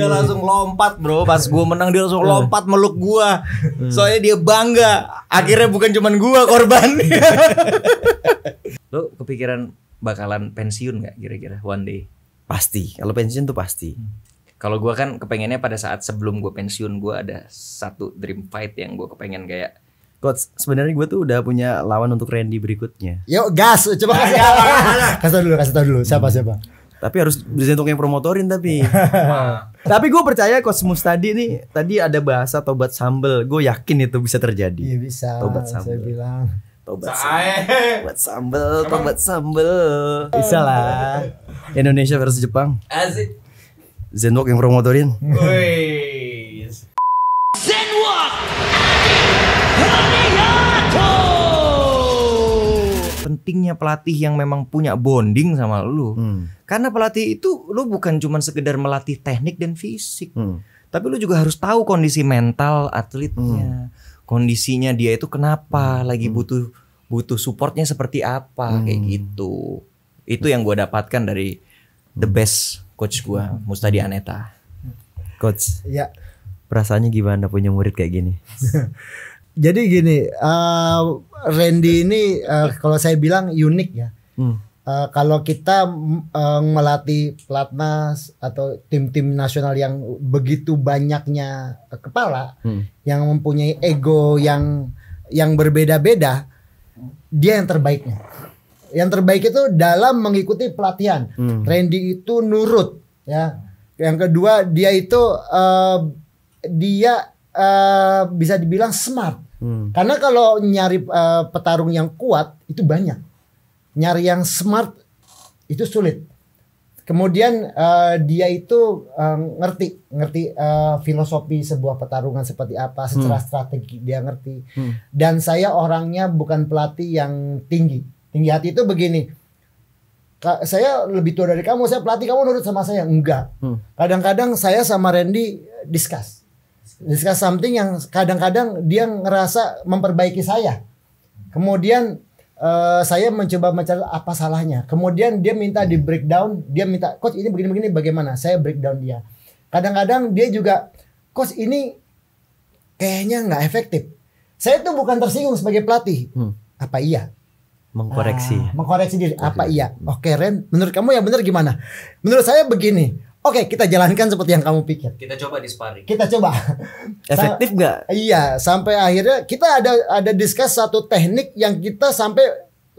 dia iya. langsung lompat bro pas gue menang dia langsung iya. lompat meluk gue iya. soalnya dia bangga akhirnya bukan cuman gue korban lo kepikiran bakalan pensiun nggak kira-kira one day pasti kalau pensiun tuh pasti hmm. kalau gue kan kepengennya pada saat sebelum gue pensiun gue ada satu dream fight yang gue kepengen kayak Coach, sebenarnya gue tuh udah punya lawan untuk Randy berikutnya. Yuk gas, coba nah, kasih kasih tau dulu, kasih tau dulu siapa siapa. Tapi harus bisa untuk yang promotorin tapi. tapi gue percaya Cosmos tadi nih, tadi ada bahasa tobat sambel. Gue yakin itu bisa terjadi. Iya bisa. Tobat sambel. Saya bilang. Tobat sambel. Eh. Tobat sambel, tobat sambel. Bisa lah. Indonesia versus Jepang. Asik. Zenok yang promotorin. Woi. pentingnya pelatih yang memang punya bonding sama lu. Hmm. Karena pelatih itu lu bukan cuma sekedar melatih teknik dan fisik. Hmm. Tapi lu juga harus tahu kondisi mental atletnya. Hmm. Kondisinya dia itu kenapa, hmm. lagi hmm. butuh butuh supportnya seperti apa hmm. kayak gitu. Itu yang gue dapatkan dari the hmm. best coach gue, hmm. Mustadi Aneta. Coach. Ya. Perasaannya gimana punya murid kayak gini? jadi gini, uh, Randy ini uh, kalau saya bilang unik ya. Hmm. Uh, kalau kita uh, melatih pelatnas atau tim-tim nasional yang begitu banyaknya kepala hmm. yang mempunyai ego yang yang berbeda-beda, dia yang terbaiknya. Yang terbaik itu dalam mengikuti pelatihan. Hmm. Randy itu nurut ya. Yang kedua dia itu uh, dia uh, bisa dibilang smart Hmm. Karena kalau nyari uh, petarung yang kuat itu banyak. Nyari yang smart itu sulit. Kemudian uh, dia itu uh, ngerti ngerti uh, filosofi sebuah pertarungan seperti apa, hmm. secara hmm. strategi dia ngerti. Hmm. Dan saya orangnya bukan pelatih yang tinggi. Tinggi hati itu begini. Saya lebih tua dari kamu, saya pelatih kamu nurut sama saya enggak. Hmm. Kadang-kadang hmm. saya sama Randy discuss discuss something yang kadang-kadang dia ngerasa memperbaiki saya. Kemudian uh, saya mencoba mencari apa salahnya. Kemudian dia minta di breakdown, dia minta coach ini begini-begini bagaimana? Saya breakdown dia. Kadang-kadang dia juga coach ini kayaknya nggak efektif. Saya tuh bukan tersinggung sebagai pelatih. Hmm. Apa iya? Mengkoreksi. Ah, mengkoreksi diri. Apa iya? Oke, okay, Ren, menurut kamu yang benar gimana? Menurut saya begini. Oke, kita jalankan seperti yang kamu pikir. Kita coba di sparring. Kita coba. Efektif nggak? Iya, sampai akhirnya kita ada ada diskus satu teknik yang kita sampai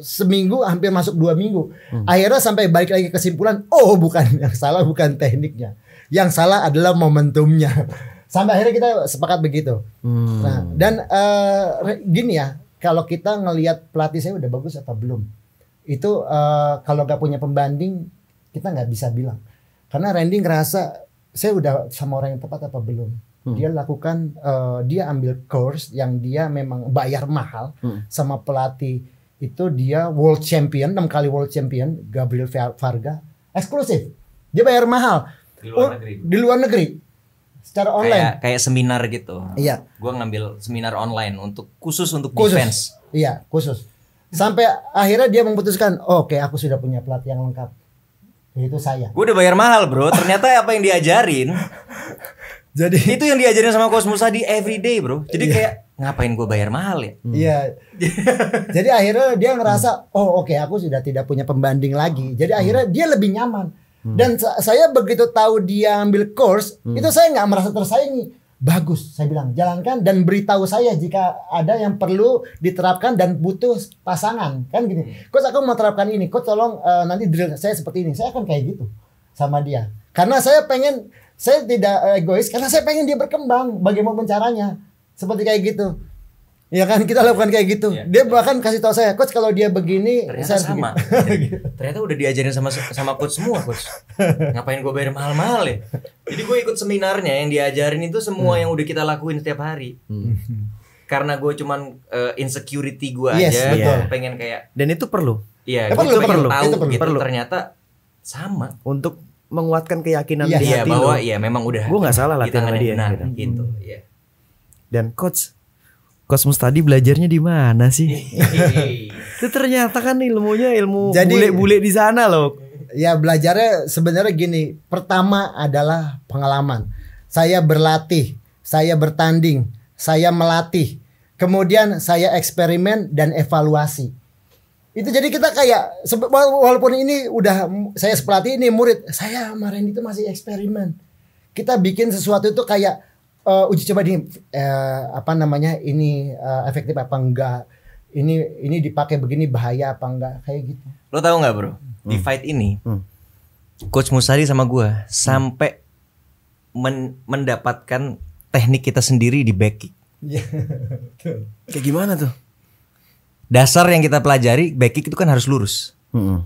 seminggu hampir masuk dua minggu. Hmm. Akhirnya sampai balik lagi kesimpulan, oh bukan yang salah bukan tekniknya, yang salah adalah momentumnya. Sampai akhirnya kita sepakat begitu. Hmm. Nah, dan uh, gini ya, kalau kita ngelihat pelatih saya udah bagus atau belum, itu uh, kalau nggak punya pembanding kita nggak bisa bilang karena Randy ngerasa saya udah sama orang yang tepat apa belum. Hmm. Dia lakukan uh, dia ambil course yang dia memang bayar mahal hmm. sama pelatih itu dia world champion, enam kali world champion Gabriel Varga eksklusif. Dia bayar mahal. Di luar oh, negeri. Di luar negeri secara online kayak kayak seminar gitu iya gue ngambil seminar online untuk khusus untuk khusus. defense iya khusus sampai akhirnya dia memutuskan oh, oke okay, aku sudah punya pelatih yang lengkap itu saya. Gue udah bayar mahal bro. Ternyata apa yang diajarin. Jadi itu yang diajarin sama Kos di everyday bro. Jadi iya. kayak ngapain gue bayar mahal ya? Hmm. Iya. Jadi akhirnya dia ngerasa oh oke okay, aku sudah tidak punya pembanding lagi. Hmm. Jadi akhirnya dia lebih nyaman. Hmm. Dan saya begitu tahu dia ambil course, hmm. itu saya nggak merasa tersaingi. Bagus, saya bilang, jalankan dan beritahu saya jika ada yang perlu diterapkan dan butuh pasangan. Kan gini, hmm. coach aku mau terapkan ini, coach tolong uh, nanti drill saya seperti ini. Saya akan kayak gitu sama dia. Karena saya pengen, saya tidak egois, karena saya pengen dia berkembang bagaimana caranya. Seperti kayak gitu. Iya kan kita lakukan kayak gitu. Ya. Dia bahkan kasih tahu saya, coach kalau dia begini ternyata sama. Begini. Gitu. ternyata udah diajarin sama sama coach semua coach. Ngapain gue bayar mahal-mahal ya? Jadi gue ikut seminarnya yang diajarin itu semua hmm. yang udah kita lakuin setiap hari. Hmm. Karena gue cuman uh, insecurity gue yes, aja, betul. pengen kayak. Dan itu perlu. Iya, Ya, perlu, perlu, tahu itu perlu. gitu. Perlu. Ternyata sama. Untuk menguatkan keyakinan ya, dia ya, bahwa lo. ya memang udah. Gue nggak salah latihan dia. Nah, gitu. gitu. Ya. Dan coach kosmos tadi belajarnya di mana sih? Itu ternyata kan ilmunya ilmu bule-bule di sana loh. Ya belajarnya sebenarnya gini, pertama adalah pengalaman. Saya berlatih, saya bertanding, saya melatih, kemudian saya eksperimen dan evaluasi. Itu jadi kita kayak walaupun ini udah saya pelatih ini murid, saya kemarin itu masih eksperimen. Kita bikin sesuatu itu kayak uh, uji coba di uh, apa namanya ini uh, efektif apa enggak ini ini dipakai begini bahaya apa enggak kayak gitu lo tau nggak bro hmm. di fight ini hmm. coach Musari sama gue hmm. sampai men mendapatkan teknik kita sendiri di back kick iya, kayak gimana tuh dasar yang kita pelajari back kick itu kan harus lurus hmm. Hmm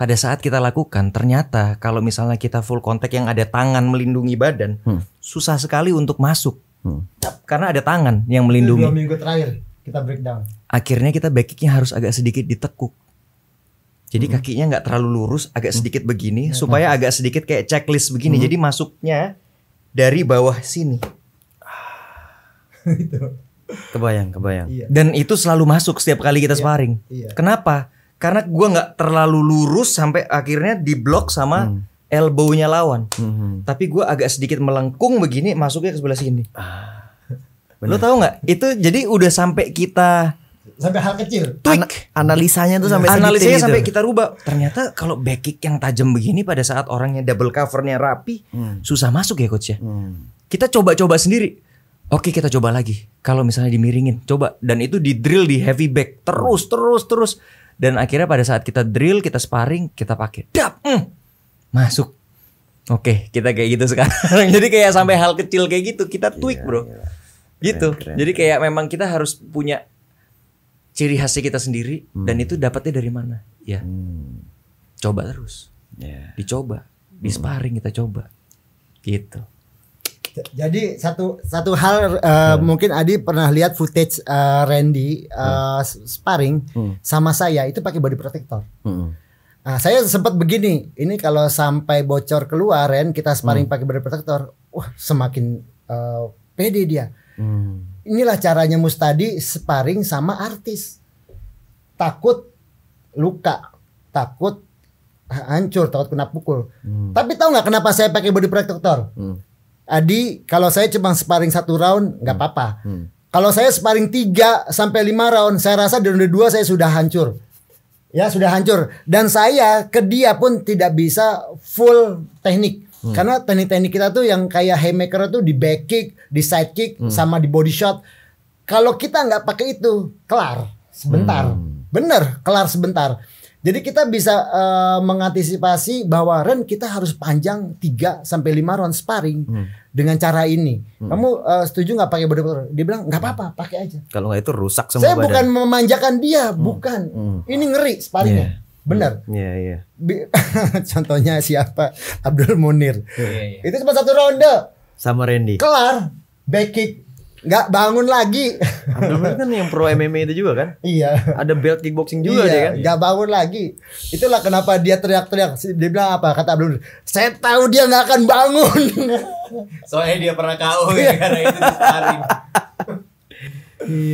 pada saat kita lakukan ternyata kalau misalnya kita full contact yang ada tangan melindungi badan hmm. susah sekali untuk masuk hmm. karena ada tangan yang melindungi dua minggu terakhir kita breakdown akhirnya kita back kicknya harus agak sedikit ditekuk jadi hmm. kakinya nggak terlalu lurus agak hmm. sedikit begini hmm. supaya hmm. agak sedikit kayak checklist begini hmm. jadi masuknya dari bawah sini ah. kebayang kebayang iya. dan itu selalu masuk setiap kali kita iya. sparring iya. kenapa karena gue nggak terlalu lurus sampai akhirnya diblok sama hmm. elbownya lawan. Hmm. Tapi gue agak sedikit melengkung begini masuknya ke sebelah sini. Ah, Lo tau nggak? Itu jadi udah sampai kita sampai hal kecil. Tweak. analisanya tuh sampai analisanya sampai gitu. sampai kita rubah. Ternyata kalau back kick yang tajam begini pada saat orangnya double covernya rapi, hmm. susah masuk ya coach ya. Hmm. Kita coba-coba sendiri. Oke kita coba lagi. Kalau misalnya dimiringin, coba dan itu di drill di heavy back terus terus terus dan akhirnya pada saat kita drill kita sparring kita pakai dap mm, masuk oke okay, kita kayak gitu sekarang jadi kayak sampai hal kecil kayak gitu kita iya, tweak bro iya. gitu jadi kayak memang kita harus punya ciri khasnya kita sendiri hmm. dan itu dapatnya dari mana ya hmm. coba terus yeah. dicoba di hmm. sparring kita coba gitu jadi satu satu hal uh, hmm. mungkin Adi pernah lihat footage uh, Randy uh, hmm. sparring hmm. sama saya itu pakai body protector. Hmm. Nah, saya sempat begini. Ini kalau sampai bocor keluar Ren kita sparring hmm. pakai body protector, wah semakin uh, pede dia. Hmm. Inilah caranya Mustadi sparring sama artis. Takut luka, takut hancur, takut kena pukul. Hmm. Tapi tahu nggak kenapa saya pakai body protector? Hmm Adi, kalau saya cuma sparring satu round nggak hmm. apa-apa. Hmm. Kalau saya sparring tiga sampai lima round, saya rasa di ronde 2 saya sudah hancur. Ya, sudah hancur. Dan saya ke dia pun tidak bisa full teknik. Hmm. Karena teknik-teknik kita tuh yang kayak haymaker tuh di back kick, di side kick, hmm. sama di body shot. Kalau kita nggak pakai itu, kelar sebentar. Hmm. Bener, kelar sebentar. Jadi kita bisa uh, mengantisipasi bahwa Ren kita harus panjang 3 sampai 5 round sparring hmm. dengan cara ini. Hmm. Kamu uh, setuju nggak pakai body Dia bilang nggak apa-apa, pakai aja. Kalau nggak itu rusak semua Saya badan. bukan memanjakan dia, hmm. bukan. Hmm. Ini ngeri sparringnya. Yeah. Benar. Iya, iya. Contohnya siapa? Abdul Munir. Yeah, yeah. Iya. Itu cuma satu ronde. Sama Randy. Kelar. Back kick nggak bangun lagi. Abdul kan yang pro MMA itu juga kan? Iya. Ada belt kickboxing juga iya, dia kan? Nggak bangun lagi. Itulah kenapa dia teriak-teriak. Dia bilang apa? Kata Abdul, saya tahu dia nggak akan bangun. Soalnya dia pernah KO ya karena iya. itu sparring.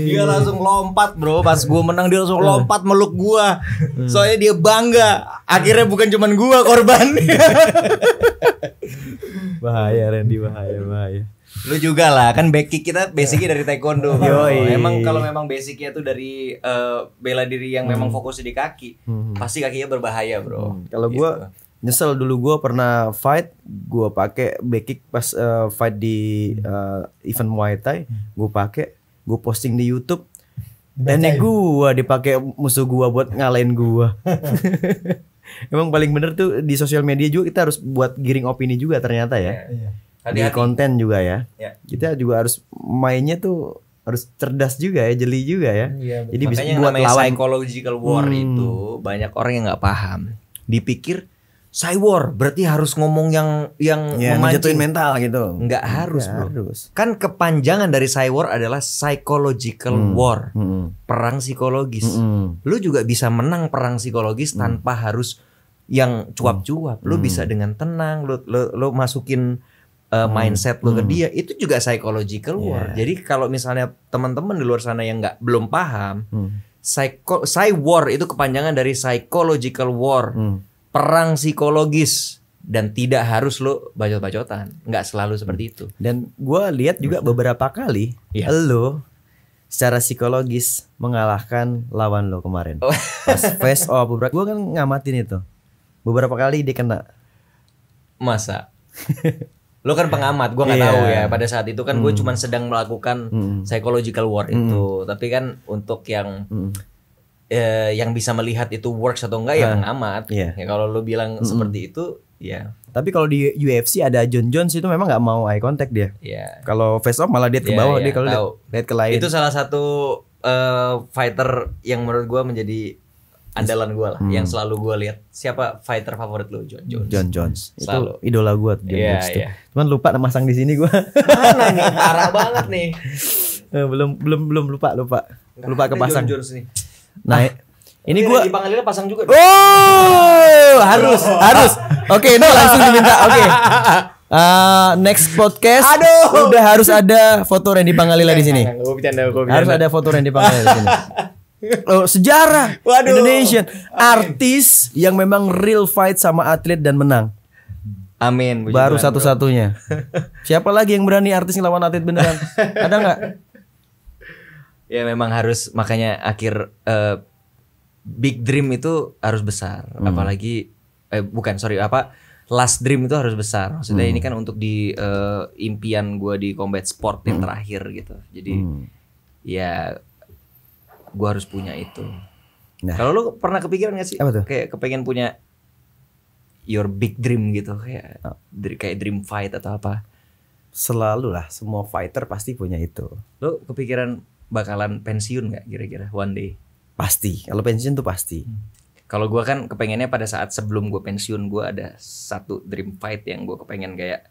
Dia iya. langsung lompat bro Pas gue menang dia langsung iya. lompat meluk gue Soalnya dia bangga Akhirnya bukan cuman gue korban Bahaya Randy bahaya bahaya Lu juga lah, kan basic kita basicnya dari taekwondo. Yoi. Emang kalau memang basicnya tuh dari uh, bela diri yang hmm. memang fokus di kaki, hmm. pasti kakinya berbahaya, Bro. Hmm. Kalau gitu. gua nyesel dulu gue pernah fight gue pakai back kick pas uh, fight di uh, event Muay Thai hmm. gue pakai gue posting di YouTube yang gue dipakai musuh gue buat ngalahin gue emang paling bener tuh di sosial media juga kita harus buat giring opini juga ternyata ya yeah. Iya. Hati -hati. di konten juga ya. ya. Kita juga harus mainnya tuh harus cerdas juga ya, jeli juga ya. ya Jadi Makanya bisa buat lawan psychological war hmm. itu banyak orang yang nggak paham. Dipikir cyber berarti harus ngomong yang yang ya, memancing mental gitu. Nggak harus, Bro. Kan kepanjangan dari cyber adalah psychological hmm. war. Hmm. Perang psikologis. Hmm. Lu juga bisa menang perang psikologis hmm. tanpa harus yang cuap-cuap. Lu hmm. bisa dengan tenang, lu lu, lu masukin uh, mindset hmm. lo ke dia itu juga psychological yeah. war. Jadi kalau misalnya teman-teman di luar sana yang nggak belum paham, hmm. psycho psy war itu kepanjangan dari psychological war, hmm. perang psikologis dan tidak harus lo bacot-bacotan, nggak selalu hmm. seperti itu. Dan gue lihat juga hmm. beberapa kali yeah. lo secara psikologis mengalahkan lawan lo kemarin oh. pas face off beberapa gue kan ngamatin itu beberapa kali dia kena masa lo kan iya. pengamat gue nggak yeah. tahu ya pada saat itu kan mm. gue cuma sedang melakukan mm. psychological war mm. itu hmm. tapi kan untuk yang mm. eh, yang bisa melihat itu works atau enggak uh, ya pengamat yeah. ya kalau lo bilang mm. seperti itu ya tapi kalau di UFC ada John Jones itu memang nggak mau eye contact dia yeah. kalau face off malah dia ke iya, bawah yeah, yeah, dia kalau lihat ke lain itu salah satu uh, fighter yang menurut gue menjadi andalan gue lah hmm. yang selalu gue lihat siapa fighter favorit lo John Jones John Jones selalu. itu idola gue John yeah, Jones yeah. Tuh. Iya. cuman lupa masang di sini gue mana nih parah banget nih eh, belum belum belum lupa lupa Nggak lupa kepasang John Jones nih. nah ah. Ini gue di pasang juga. Oh, harus, oh. harus. Oke, okay, no langsung diminta. Oke. Okay. Uh, ah, next podcast Aduh. udah harus ada foto Randy Pangalila di sini. Harus ada foto Randy Pangalila di sini. Oh, sejarah Waduh. Indonesian Amin. artis yang memang real fight sama atlet dan menang. Amin. Baru satu-satunya. Siapa lagi yang berani artis lawan atlet beneran? Ada nggak? Ya memang harus makanya akhir uh, big dream itu harus besar. Hmm. Apalagi eh bukan sorry apa last dream itu harus besar. Maksudnya hmm. ini kan untuk di uh, impian gue di combat sport yang hmm. terakhir gitu. Jadi hmm. ya gue harus punya itu. Nah. Kalau lu pernah kepikiran gak sih? Apa tuh? Kayak kepengen punya your big dream gitu kayak oh. kayak dream fight atau apa? Selalu lah, semua fighter pasti punya itu. Lu kepikiran bakalan pensiun gak, kira-kira one day? Pasti. Kalau pensiun tuh pasti. Hmm. Kalau gue kan kepengennya pada saat sebelum gue pensiun gue ada satu dream fight yang gue kepengen kayak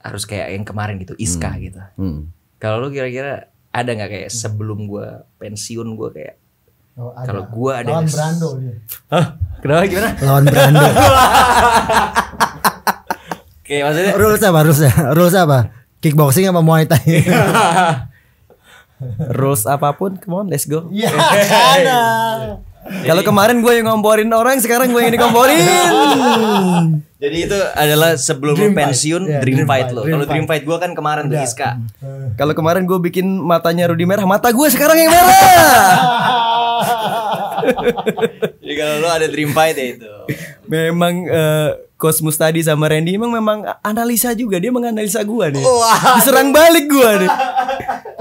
harus kayak yang kemarin gitu Iska hmm. gitu. Hmm. Kalau lu kira-kira ada nggak kayak hmm. sebelum gue pensiun gue kayak oh, kalau gue ada lawan Brando Hah? Kenapa gimana? Lawan Brando. Oke, maksudnya rules apa? Rules Rules apa? Kickboxing apa Muay Thai? rules apapun, come on, let's go. Ya, iya. yeah, kalau kemarin gue yang ngomporin orang, sekarang gue yang dikomporin. Jadi itu adalah sebelum dream pensiun Yeah, dream, dream fight, fight lo. Kalau dream fight gue kan kemarin tuh Iska. Kalau kemarin gue bikin matanya Rudi merah, mata gue sekarang yang merah. Jadi kalau lo ada dream fight ya itu. Memang uh, Kosmus tadi sama Randy emang memang analisa juga dia menganalisa gua nih. Wah. Diserang balik gua nih.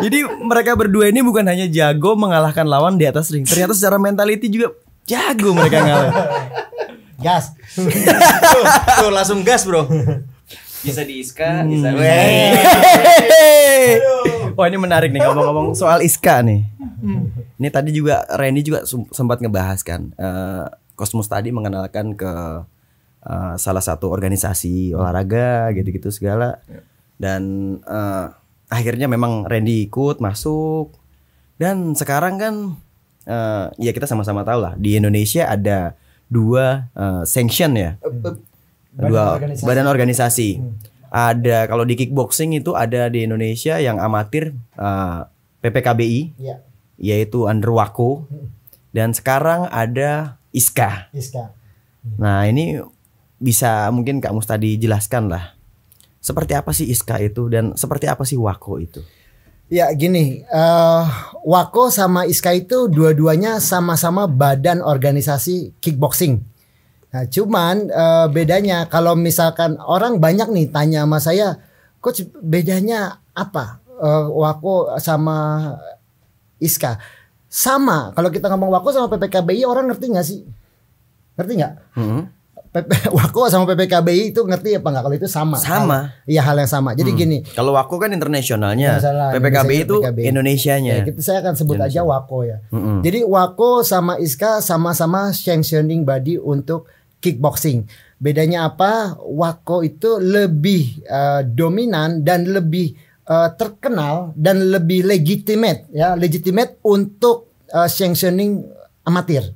Jadi mereka berdua ini bukan hanya jago mengalahkan lawan di atas ring, ternyata secara mentality juga jago mereka ngalah. gas. tuh, tuh, langsung gas, Bro. Bisa di Iska, hmm. bisa. Wah, ini menarik nih ngomong-ngomong soal Iska nih. Hmm. Ini tadi juga Randy juga sempat ngebahas kan. Uh, eh, Cosmos tadi mengenalkan ke uh, salah satu organisasi olahraga gitu-gitu segala ya. dan uh, akhirnya memang Randy ikut masuk dan sekarang kan uh, ya kita sama-sama tahu lah di Indonesia ada dua uh, sanction ya badan dua organisasi. badan organisasi hmm. ada kalau di kickboxing itu ada di Indonesia yang amatir uh, PPKBI yeah. yaitu Underwako hmm. dan sekarang ada ISKA. ISKA. Hmm. Nah ini bisa mungkin Kak Mustadi jelaskan lah seperti apa sih Iska itu dan seperti apa sih Wako itu? Ya gini, uh, Wako sama Iska itu dua-duanya sama-sama badan organisasi kickboxing. Nah, cuman uh, bedanya kalau misalkan orang banyak nih tanya sama saya, coach bedanya apa uh, Wako sama Iska? Sama, kalau kita ngomong Wako sama PPKBI orang ngerti nggak sih? Ngerti nggak? Mm -hmm. Wako sama PPKBI itu ngerti apa nggak kalau itu sama sama iya hal, hal yang sama jadi hmm. gini kalau Wako kan internasionalnya PPKB PPKBI itu Indonesia Indonesianya ya, kita, saya akan sebut Indonesia. aja Wako ya hmm. jadi Wako sama Iska sama-sama sanctioning body untuk kickboxing bedanya apa Wako itu lebih uh, dominan dan lebih uh, terkenal dan lebih legitimate ya legitimate untuk uh, sanctioning amatir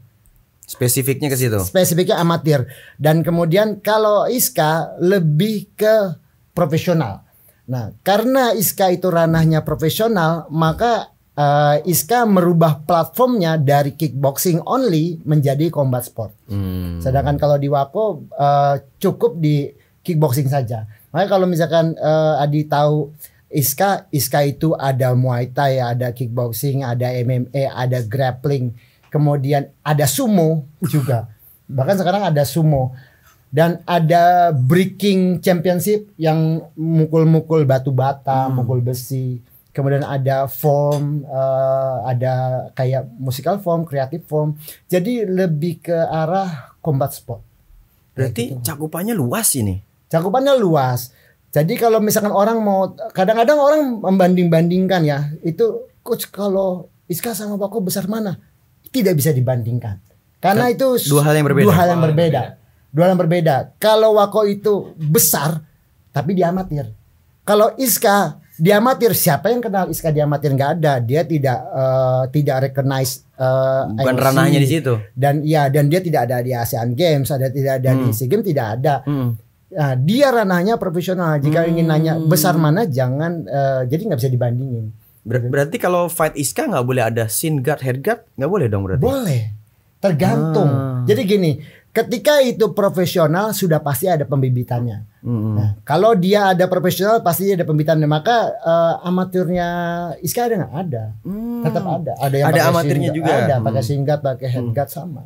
Spesifiknya ke situ. Spesifiknya amatir. Dan kemudian kalau Iska lebih ke profesional. Nah, karena Iska itu ranahnya profesional, maka uh, Iska merubah platformnya dari kickboxing only menjadi combat sport. Hmm. Sedangkan kalau di Wako uh, eh, cukup di kickboxing saja. Makanya kalau misalkan uh, Adi tahu Iska, Iska itu ada Muay Thai, ada kickboxing, ada MMA, ada grappling kemudian ada sumo juga bahkan sekarang ada sumo dan ada breaking championship yang mukul-mukul batu bata, hmm. mukul besi. Kemudian ada form, uh, ada kayak musical form, kreatif form. Jadi lebih ke arah combat sport. Berarti gitu. cakupannya luas ini. Cakupannya luas. Jadi kalau misalkan orang mau, kadang-kadang orang membanding-bandingkan ya, itu coach kalau Iska sama Pako besar mana? tidak bisa dibandingkan. Karena kan itu dua hal yang berbeda. Dua hal yang berbeda. Dua hal yang berbeda. Kalau Wako itu besar tapi dia amatir. Kalau Iska dia amatir. Siapa yang kenal Iska dia amatir nggak ada. Dia tidak uh, tidak recognize uh, bukan IOC. ranahnya di situ. Dan ya dan dia tidak ada di ASEAN Games, ada tidak ada hmm. di SEA Games tidak ada. Hmm. Nah, dia ranahnya profesional. Jika hmm. ingin nanya hmm. besar mana jangan uh, jadi nggak bisa dibandingin. Ber berarti kalau fight Iska nggak boleh ada sin guard, head guard, nggak boleh dong berarti? Boleh. Tergantung. Ah. Jadi gini, ketika itu profesional sudah pasti ada pembibitannya. hmm Nah, kalau dia ada profesional pasti ada pembibitannya. Maka uh, amatirnya Iska ada nggak ada? Mm. Tetap ada. Ada yang ada amatirnya juga. Ada pakai hmm. sing guard pakai hmm. guard mm. sama.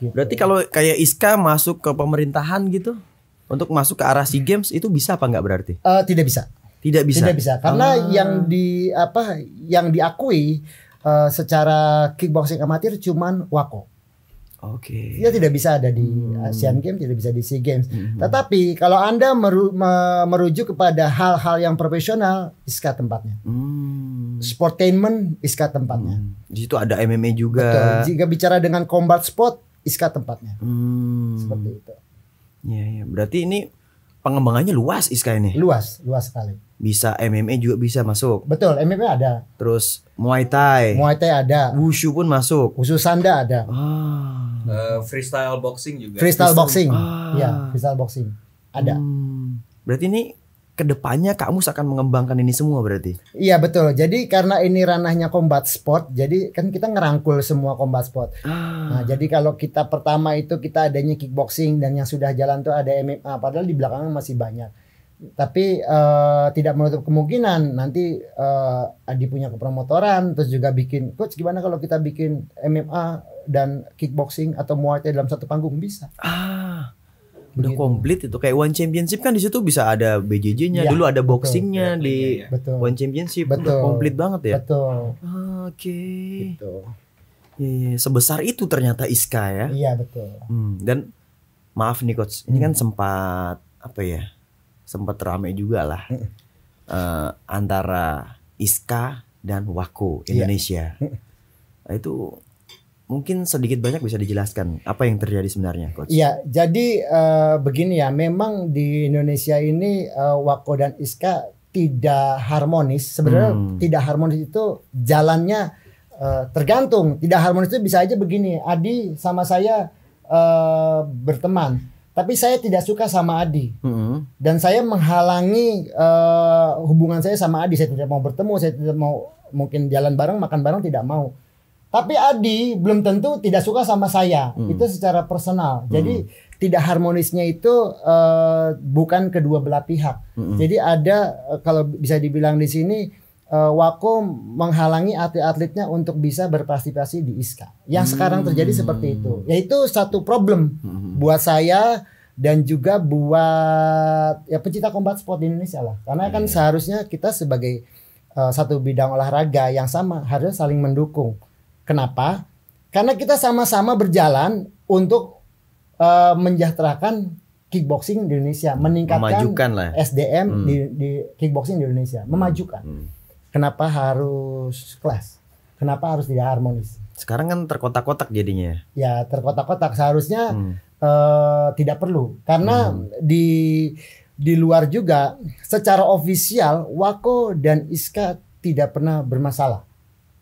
Gitu. Berarti kalau kayak Iska masuk ke pemerintahan gitu untuk masuk ke arah SEA Games itu bisa apa nggak berarti? Uh, tidak bisa. Tidak bisa. Tidak bisa. Karena ah. yang di apa yang diakui uh, secara kickboxing amatir cuman Wako. Oke. Okay. Dia tidak bisa ada di hmm. Asian Games, tidak bisa di SEA Games. Hmm. hmm. Tetapi kalau Anda meru merujuk kepada hal-hal yang profesional, Iska tempatnya. Hmm. Sportainment Iska tempatnya. Hmm. Di situ ada MMA juga. Betul. Jika bicara dengan combat sport, Iska tempatnya. Hmm. Seperti itu. Ya, ya. Berarti ini pengembangannya luas Iska ini. Luas, luas sekali. Bisa MMA juga bisa masuk. Betul, MMA ada. Terus Muay Thai. Muay Thai ada. Wushu pun masuk. Wushu Sanda ada. Ah. Uh, freestyle boxing juga. Freestyle, freestyle. boxing. Ah. Iya, freestyle boxing. Ada. Hmm. Berarti ini kedepannya Kak Mus akan mengembangkan ini semua berarti? Iya betul. Jadi karena ini ranahnya combat sport, jadi kan kita ngerangkul semua combat sport. Ah. Nah, jadi kalau kita pertama itu kita adanya kickboxing dan yang sudah jalan tuh ada MMA, padahal di belakangnya masih banyak. Tapi uh, tidak menutup kemungkinan nanti uh, Adi punya kepromotoran, terus juga bikin coach gimana kalau kita bikin MMA dan kickboxing atau muay dalam satu panggung bisa. Ah udah komplit itu kayak One Championship kan di situ bisa ada BJJ-nya ya, dulu ada boxingnya iya, di ya, betul, One Championship betul, komplit banget ya betul ah, oke okay. gitu yeah, iya, sebesar itu ternyata Iska ya iya betul hmm, dan maaf nih coach ini kan hmm. sempat apa ya sempat ramai juga lah uh, antara Iska dan Wako Indonesia ya. itu mungkin sedikit banyak bisa dijelaskan apa yang terjadi sebenarnya, coach? Iya, jadi uh, begini ya, memang di Indonesia ini uh, Wako dan Iska tidak harmonis. Sebenarnya hmm. tidak harmonis itu jalannya uh, tergantung. Tidak harmonis itu bisa aja begini, Adi sama saya uh, berteman. Tapi saya tidak suka sama Adi hmm. dan saya menghalangi uh, hubungan saya sama Adi. Saya tidak mau bertemu, saya tidak mau mungkin jalan bareng, makan bareng tidak mau tapi Adi belum tentu tidak suka sama saya. Hmm. Itu secara personal. Hmm. Jadi tidak harmonisnya itu uh, bukan kedua belah pihak. Hmm. Jadi ada eh, kalau bisa dibilang di sini uh, Wako menghalangi atlet-atletnya untuk bisa berpartisipasi di ISKA. Yang hmm. sekarang terjadi seperti itu. Yaitu satu problem hmm. buat saya dan juga buat ya pecinta combat sport di Indonesia lah. Karena hmm. kan iya. seharusnya kita sebagai satu bidang olahraga yang sama harus saling mendukung Kenapa? Karena kita sama-sama berjalan untuk uh, menjahterakan kickboxing di Indonesia, meningkatkan lah. Ya. SDM hmm. di, di kickboxing di Indonesia, hmm. memajukan. Hmm. Kenapa harus kelas? Kenapa harus tidak harmonis? Sekarang kan terkotak-kotak jadinya. Ya, ya terkotak-kotak seharusnya hmm. uh, tidak perlu karena hmm. di di luar juga secara ofisial Wako dan Iska tidak pernah bermasalah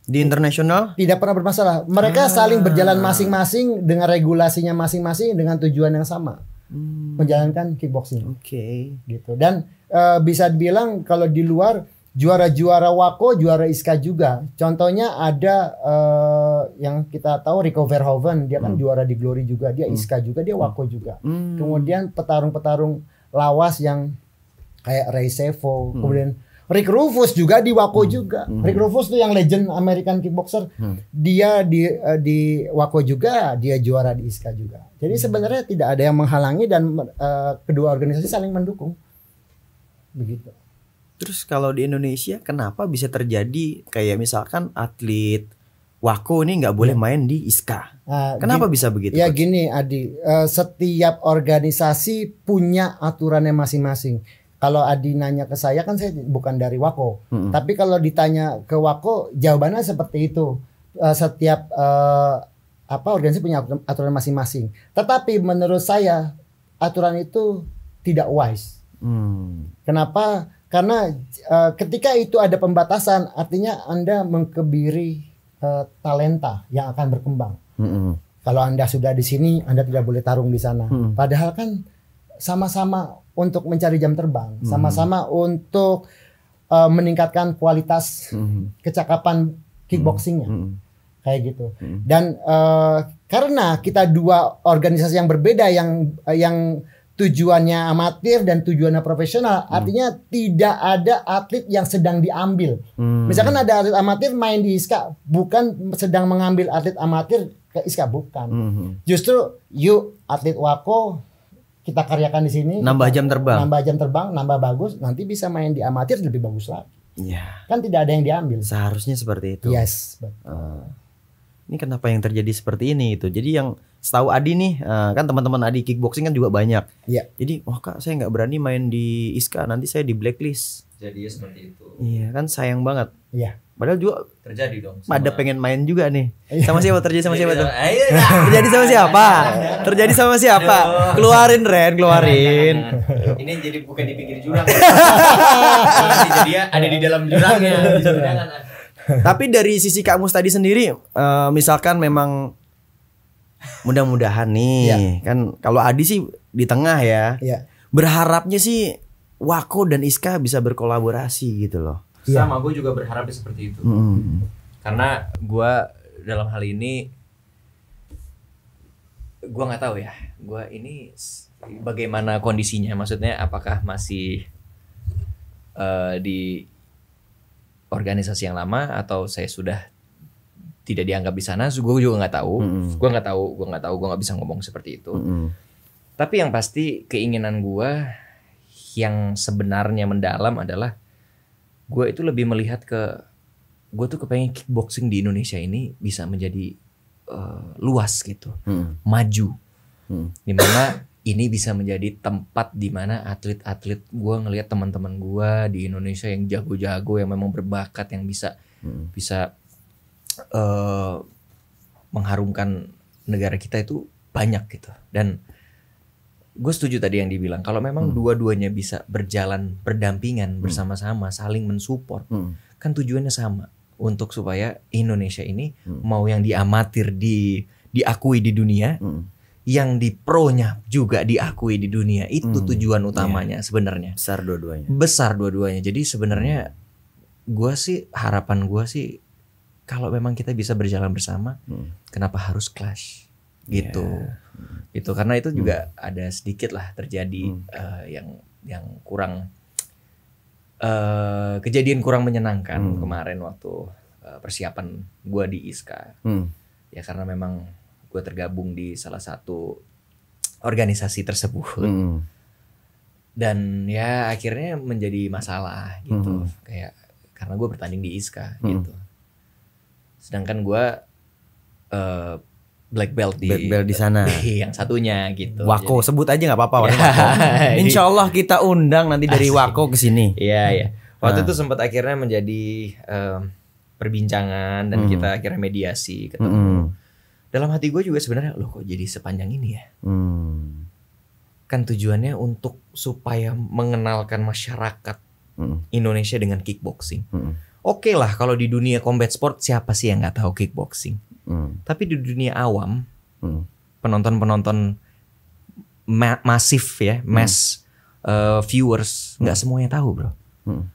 di internasional tidak pernah bermasalah. Mereka ah. saling berjalan masing-masing dengan regulasinya masing-masing dengan tujuan yang sama. Hmm. Menjalankan kickboxing. Oke. Okay. Gitu. Dan e, bisa dibilang kalau di luar juara-juara Wako, juara Iska juga. Contohnya ada e, yang kita tahu Rico Verhoeven, dia kan hmm. juara di Glory juga, dia hmm. Iska juga, dia Wako juga. Hmm. Kemudian petarung-petarung lawas yang kayak Ray Sevo, hmm. kemudian Rick Rufus juga di Wako hmm. juga. Hmm. Rick Rufus tuh yang legend American kickboxer. Hmm. Dia di eh, di Wako juga, dia juara di ISKA juga. Jadi hmm. sebenarnya tidak ada yang menghalangi dan uh, kedua organisasi saling mendukung. Begitu. Terus kalau di Indonesia kenapa bisa terjadi kayak misalkan atlet Wako ini nggak boleh hmm. main di ISKA. Uh, Kenapa gini, bisa begitu? Ya gini Adi, uh, setiap organisasi punya aturannya masing-masing kalau Adi nanya ke saya kan saya bukan dari Wako. Mm -hmm. Tapi kalau ditanya ke Wako, jawabannya seperti itu. Uh, setiap uh, apa organisasi punya aturan masing-masing. Tetapi menurut saya aturan itu tidak wise. Mm. Kenapa? Karena uh, ketika itu ada pembatasan, artinya Anda mengkebiri uh, talenta yang akan berkembang. Mm -hmm. Kalau Anda sudah di sini, Anda tidak boleh tarung di sana. Mm -hmm. Padahal kan sama-sama untuk mencari jam terbang, hmm. sama-sama hmm. untuk uh, meningkatkan kualitas hmm. kecakapan kickboxingnya, hmm. kayak gitu. Hmm. Dan uh, karena kita dua organisasi yang berbeda yang uh, yang tujuannya amatir dan tujuannya profesional, hmm. artinya tidak ada atlet yang sedang diambil. Hmm. Misalkan ada atlet amatir main di ISKA, bukan sedang mengambil atlet amatir ke ISKA, bukan. Hmm. Justru yuk atlet wako kita karyakan di sini nambah jam terbang nambah jam terbang nambah bagus nanti bisa main di amatir lebih bagus lagi ya. kan tidak ada yang diambil seharusnya seperti itu yes betul. Uh, ini kenapa yang terjadi seperti ini itu jadi yang setahu Adi nih uh, kan teman-teman Adi kickboxing kan juga banyak ya. jadi wah kak saya nggak berani main di Iska nanti saya di blacklist jadi ya seperti itu iya kan sayang banget iya Padahal juga terjadi dong. Sama... Ada pengen main juga nih. Sama siapa terjadi sama siapa tuh? Iya, iya, iya. Terjadi sama siapa? Terjadi sama siapa? Keluarin Ren, keluarin. Ini jadi bukan di pinggir jurang. Ya. jadi dia ada di dalam jurangnya. Tapi dari sisi kamu tadi sendiri, eh, misalkan memang mudah-mudahan nih ya. kan kalau Adi sih di tengah ya. ya. Berharapnya sih Wako dan Iska bisa berkolaborasi gitu loh yeah. sama gue juga berharap seperti itu mm karena gue dalam hal ini gue nggak tahu ya gue ini bagaimana kondisinya maksudnya apakah masih uh, di organisasi yang lama atau saya sudah tidak dianggap di sana gue juga nggak tahu mm gue nggak tahu gue nggak tahu gue nggak bisa ngomong seperti itu mm tapi yang pasti keinginan gue yang sebenarnya mendalam adalah gue itu lebih melihat ke gue tuh kepengen kickboxing di Indonesia ini bisa menjadi uh, luas gitu, hmm. maju, hmm. dimana ini bisa menjadi tempat dimana atlet-atlet gue ngelihat teman-teman gue di Indonesia yang jago-jago yang memang berbakat yang bisa hmm. bisa uh, mengharumkan negara kita itu banyak gitu dan gue setuju tadi yang dibilang kalau memang hmm. dua-duanya bisa berjalan berdampingan hmm. bersama-sama saling mensupport hmm. kan tujuannya sama untuk supaya Indonesia ini hmm. mau yang diamatir di diakui di dunia hmm. yang di pro-nya juga diakui di dunia itu hmm. tujuan iya. utamanya yeah. sebenarnya besar dua-duanya besar dua-duanya jadi sebenarnya hmm. gue sih harapan gue sih kalau memang kita bisa berjalan bersama hmm. kenapa harus clash iya. gitu yeah gitu karena itu juga hmm. ada sedikit lah terjadi hmm. uh, yang yang kurang uh, kejadian kurang menyenangkan hmm. kemarin waktu uh, persiapan gue di Iska hmm. ya karena memang gue tergabung di salah satu organisasi tersebut hmm. dan ya akhirnya menjadi masalah gitu hmm. kayak karena gue bertanding di Iska hmm. gitu sedangkan gue uh, black belt di black belt di sana yang satunya gitu Wako Jadi, sebut aja nggak apa-apa ya, Insya Allah kita undang nanti dari Asik. Wako ke sini iya iya waktu nah. itu sempat akhirnya menjadi um, perbincangan dan mm. kita akhirnya mediasi ketemu mm. dalam hati gue juga sebenarnya loh kok jadi sepanjang ini ya mm. kan tujuannya untuk supaya mengenalkan masyarakat mm. Indonesia dengan kickboxing mm. Oke okay lah kalau di dunia combat sport siapa sih yang nggak tahu kickboxing? Hmm. Tapi di dunia awam, hmm. penonton-penonton hmm. ma masif ya, hmm. mass uh, viewers, nggak hmm. semuanya tahu, bro. Hmm.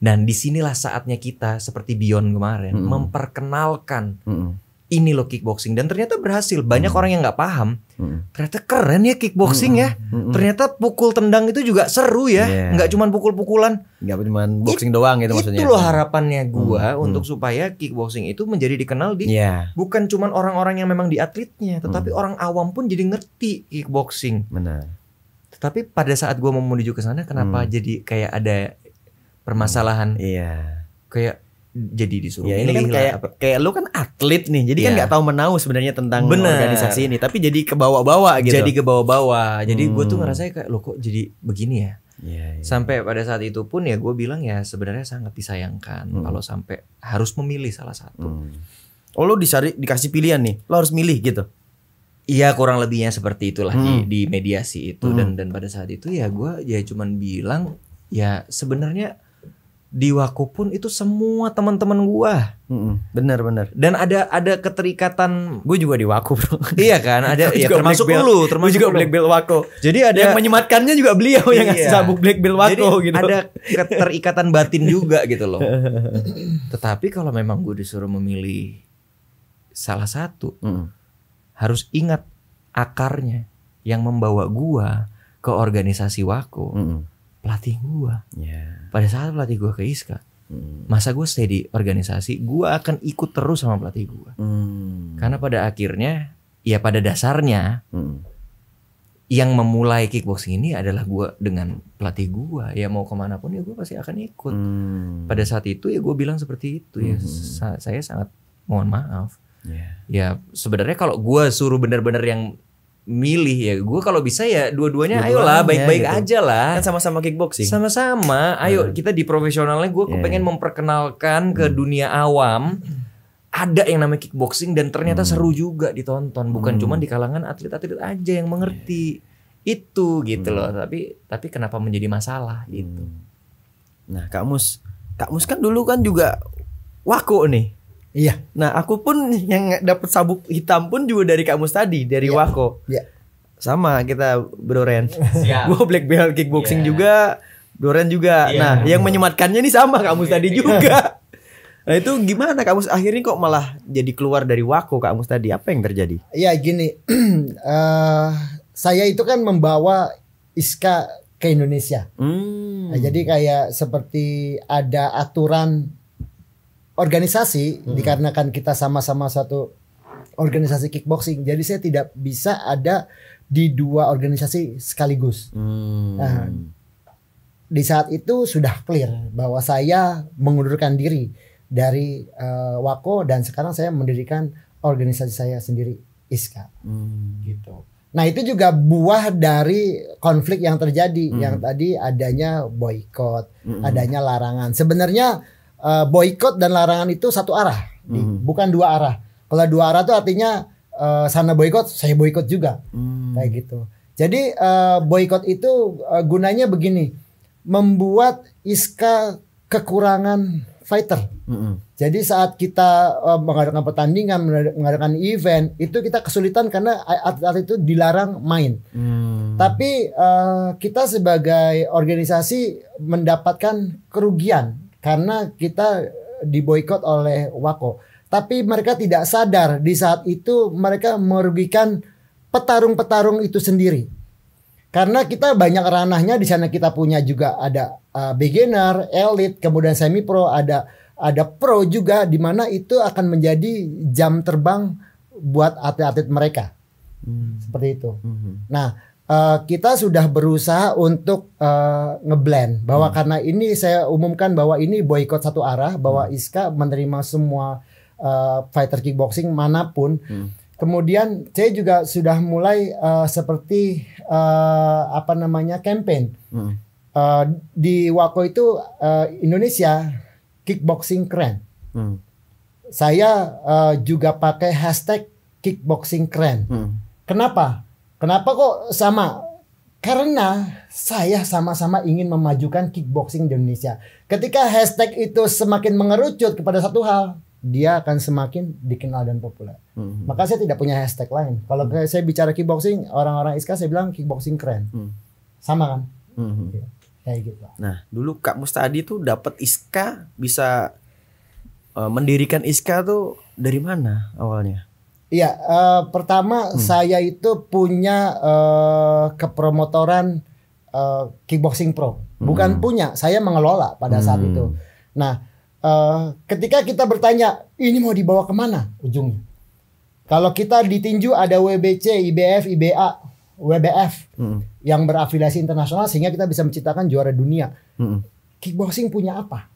Dan disinilah saatnya kita seperti Beyond kemarin hmm. memperkenalkan. Hmm ini loh kickboxing dan ternyata berhasil banyak hmm. orang yang nggak paham hmm. ternyata keren ya kickboxing hmm. ya hmm. hmm. ternyata pukul tendang itu juga seru ya iya. nggak yeah. cuma pukul-pukulan nggak cuma boxing It, doang gitu maksudnya itu loh harapannya gua hmm. hmm. untuk hmm. supaya kickboxing itu menjadi dikenal di yeah. bukan cuma orang-orang yang memang di atletnya tetapi hmm. orang awam pun jadi ngerti kickboxing benar tetapi pada saat gua mau menuju ke sana kenapa hmm. jadi kayak ada permasalahan hmm. Iya. yeah. kayak jadi disuruh ya, ini kan kayak kayak lu kan atlet nih jadi ya. kan iya. nggak tahu menau sebenarnya tentang Bener. organisasi ini tapi jadi ke bawah-bawah gitu jadi ke bawah-bawah jadi hmm. gue tuh ngerasa kayak lo kok jadi begini ya Ya, ya. Sampai pada saat itu pun ya gue bilang ya sebenarnya sangat disayangkan hmm. kalau sampai harus memilih salah satu. Hmm. Oh lo disari, dikasih pilihan nih, lo harus milih gitu. Iya kurang lebihnya seperti itulah hmm. di, di mediasi itu hmm. dan dan pada saat itu ya gue ya cuman bilang ya sebenarnya di Waku pun itu semua teman-teman gua. Mm bener bener. Dan ada ada keterikatan. Gue juga di Waku bro. iya kan. Ada ya, termasuk lu, termasuk gua juga lu. black belt Waku. Jadi ada yang menyematkannya juga beliau yang iya. sabuk black belt Waku Jadi gitu. Ada keterikatan batin juga gitu loh. Tetapi kalau memang gue disuruh memilih salah satu, mm. harus ingat akarnya yang membawa gua ke organisasi Waku. Mm pelatih gue. Yeah. Pada saat pelatih gue ke Iska, mm. masa gue stay di organisasi, gue akan ikut terus sama pelatih gue. Mm. Karena pada akhirnya, ya pada dasarnya, mm. yang memulai kickboxing ini adalah gue dengan pelatih gue. Ya mau pun ya gue pasti akan ikut. Mm. Pada saat itu ya gue bilang seperti itu ya. Hmm. Sa saya sangat mohon maaf. Yeah. Ya sebenarnya kalau gue suruh benar-benar yang milih ya gue kalau bisa ya dua-duanya dua ayolah baik-baik gitu. aja lah kan sama-sama kickboxing sama-sama ayo hmm. kita di profesionalnya gue yeah. kepengen memperkenalkan ke hmm. dunia awam ada yang namanya kickboxing dan ternyata hmm. seru juga ditonton bukan hmm. cuma di kalangan atlet-atlet aja yang mengerti yeah. itu gitu hmm. loh tapi tapi kenapa menjadi masalah gitu hmm. nah kak mus kak mus kan dulu kan juga waku nih Iya. Nah, aku pun yang dapat sabuk hitam pun juga dari kamu tadi, dari iya. Wako. Iya. Sama kita Bro Ren. Gue black belt kickboxing yeah. juga, Bro Ren juga. Yeah. Nah, yang menyematkannya nih sama kamu tadi iya. juga. nah, itu gimana kamu akhirnya kok malah jadi keluar dari Wako kamu tadi? Apa yang terjadi? Iya, gini. uh, saya itu kan membawa Iska ke Indonesia. Hmm. Nah, jadi kayak seperti ada aturan organisasi hmm. dikarenakan kita sama-sama satu organisasi kickboxing. Jadi saya tidak bisa ada di dua organisasi sekaligus. Hmm. Nah, di saat itu sudah clear bahwa saya mengundurkan diri dari uh, Wako dan sekarang saya mendirikan organisasi saya sendiri Iska. Hmm. Gitu. Nah itu juga buah dari konflik yang terjadi hmm. yang tadi adanya boykot, hmm. adanya larangan. Sebenarnya uh, boykot dan larangan itu satu arah, hmm. bukan dua arah. Kalau dua arah itu artinya uh, sana boykot, saya boykot juga, mm. kayak gitu. Jadi uh, boykot itu uh, gunanya begini, membuat Iska kekurangan fighter. Mm -hmm. Jadi saat kita uh, mengadakan pertandingan, mengadakan event, itu kita kesulitan karena atlet itu dilarang main. Mm. Tapi uh, kita sebagai organisasi mendapatkan kerugian karena kita diboykot oleh Wako. Tapi mereka tidak sadar di saat itu mereka merugikan petarung-petarung itu sendiri. Karena kita banyak ranahnya di sana kita punya juga ada uh, beginner, elite, kemudian semi pro, ada ada pro juga di mana itu akan menjadi jam terbang buat atlet-atlet mereka. Hmm. Seperti itu. Hmm. Nah, Eh, kita sudah berusaha untuk uh, ngeblend bahwa hmm. karena ini saya umumkan bahwa ini boykot satu arah bahwa hmm. Iska menerima semua uh, fighter kickboxing manapun. Hmm. Kemudian saya juga sudah mulai uh, seperti uh, apa namanya campaign hmm. uh, di Wako itu uh, Indonesia kickboxing keren. Hmm. Saya uh, juga pakai hashtag kickboxing keren. Hmm. Kenapa? Kenapa kok sama? Karena saya sama-sama ingin memajukan kickboxing di Indonesia. Ketika hashtag itu semakin mengerucut kepada satu hal, dia akan semakin dikenal dan populer. Mm -hmm. Maka saya tidak punya hashtag lain. Kalau mm -hmm. saya bicara kickboxing, orang-orang ISKA saya bilang kickboxing keren. Mm. Sama kan? Mm -hmm. Iya. kayak gitu. Nah, dulu Kak Mustadi tuh dapat ISKA bisa uh, mendirikan ISKA tuh dari mana awalnya? Iya, uh, pertama hmm. saya itu punya uh, kepromotoran uh, kickboxing pro. Bukan hmm. punya, saya mengelola pada hmm. saat itu. Hmm. Nah, uh, ketika kita bertanya ini mau dibawa kemana ujungnya? Kalau kita ditinju ada WBC, IBF, IBA, WBF hmm. yang berafiliasi internasional sehingga kita bisa menciptakan juara dunia. Hmm. Kickboxing punya apa?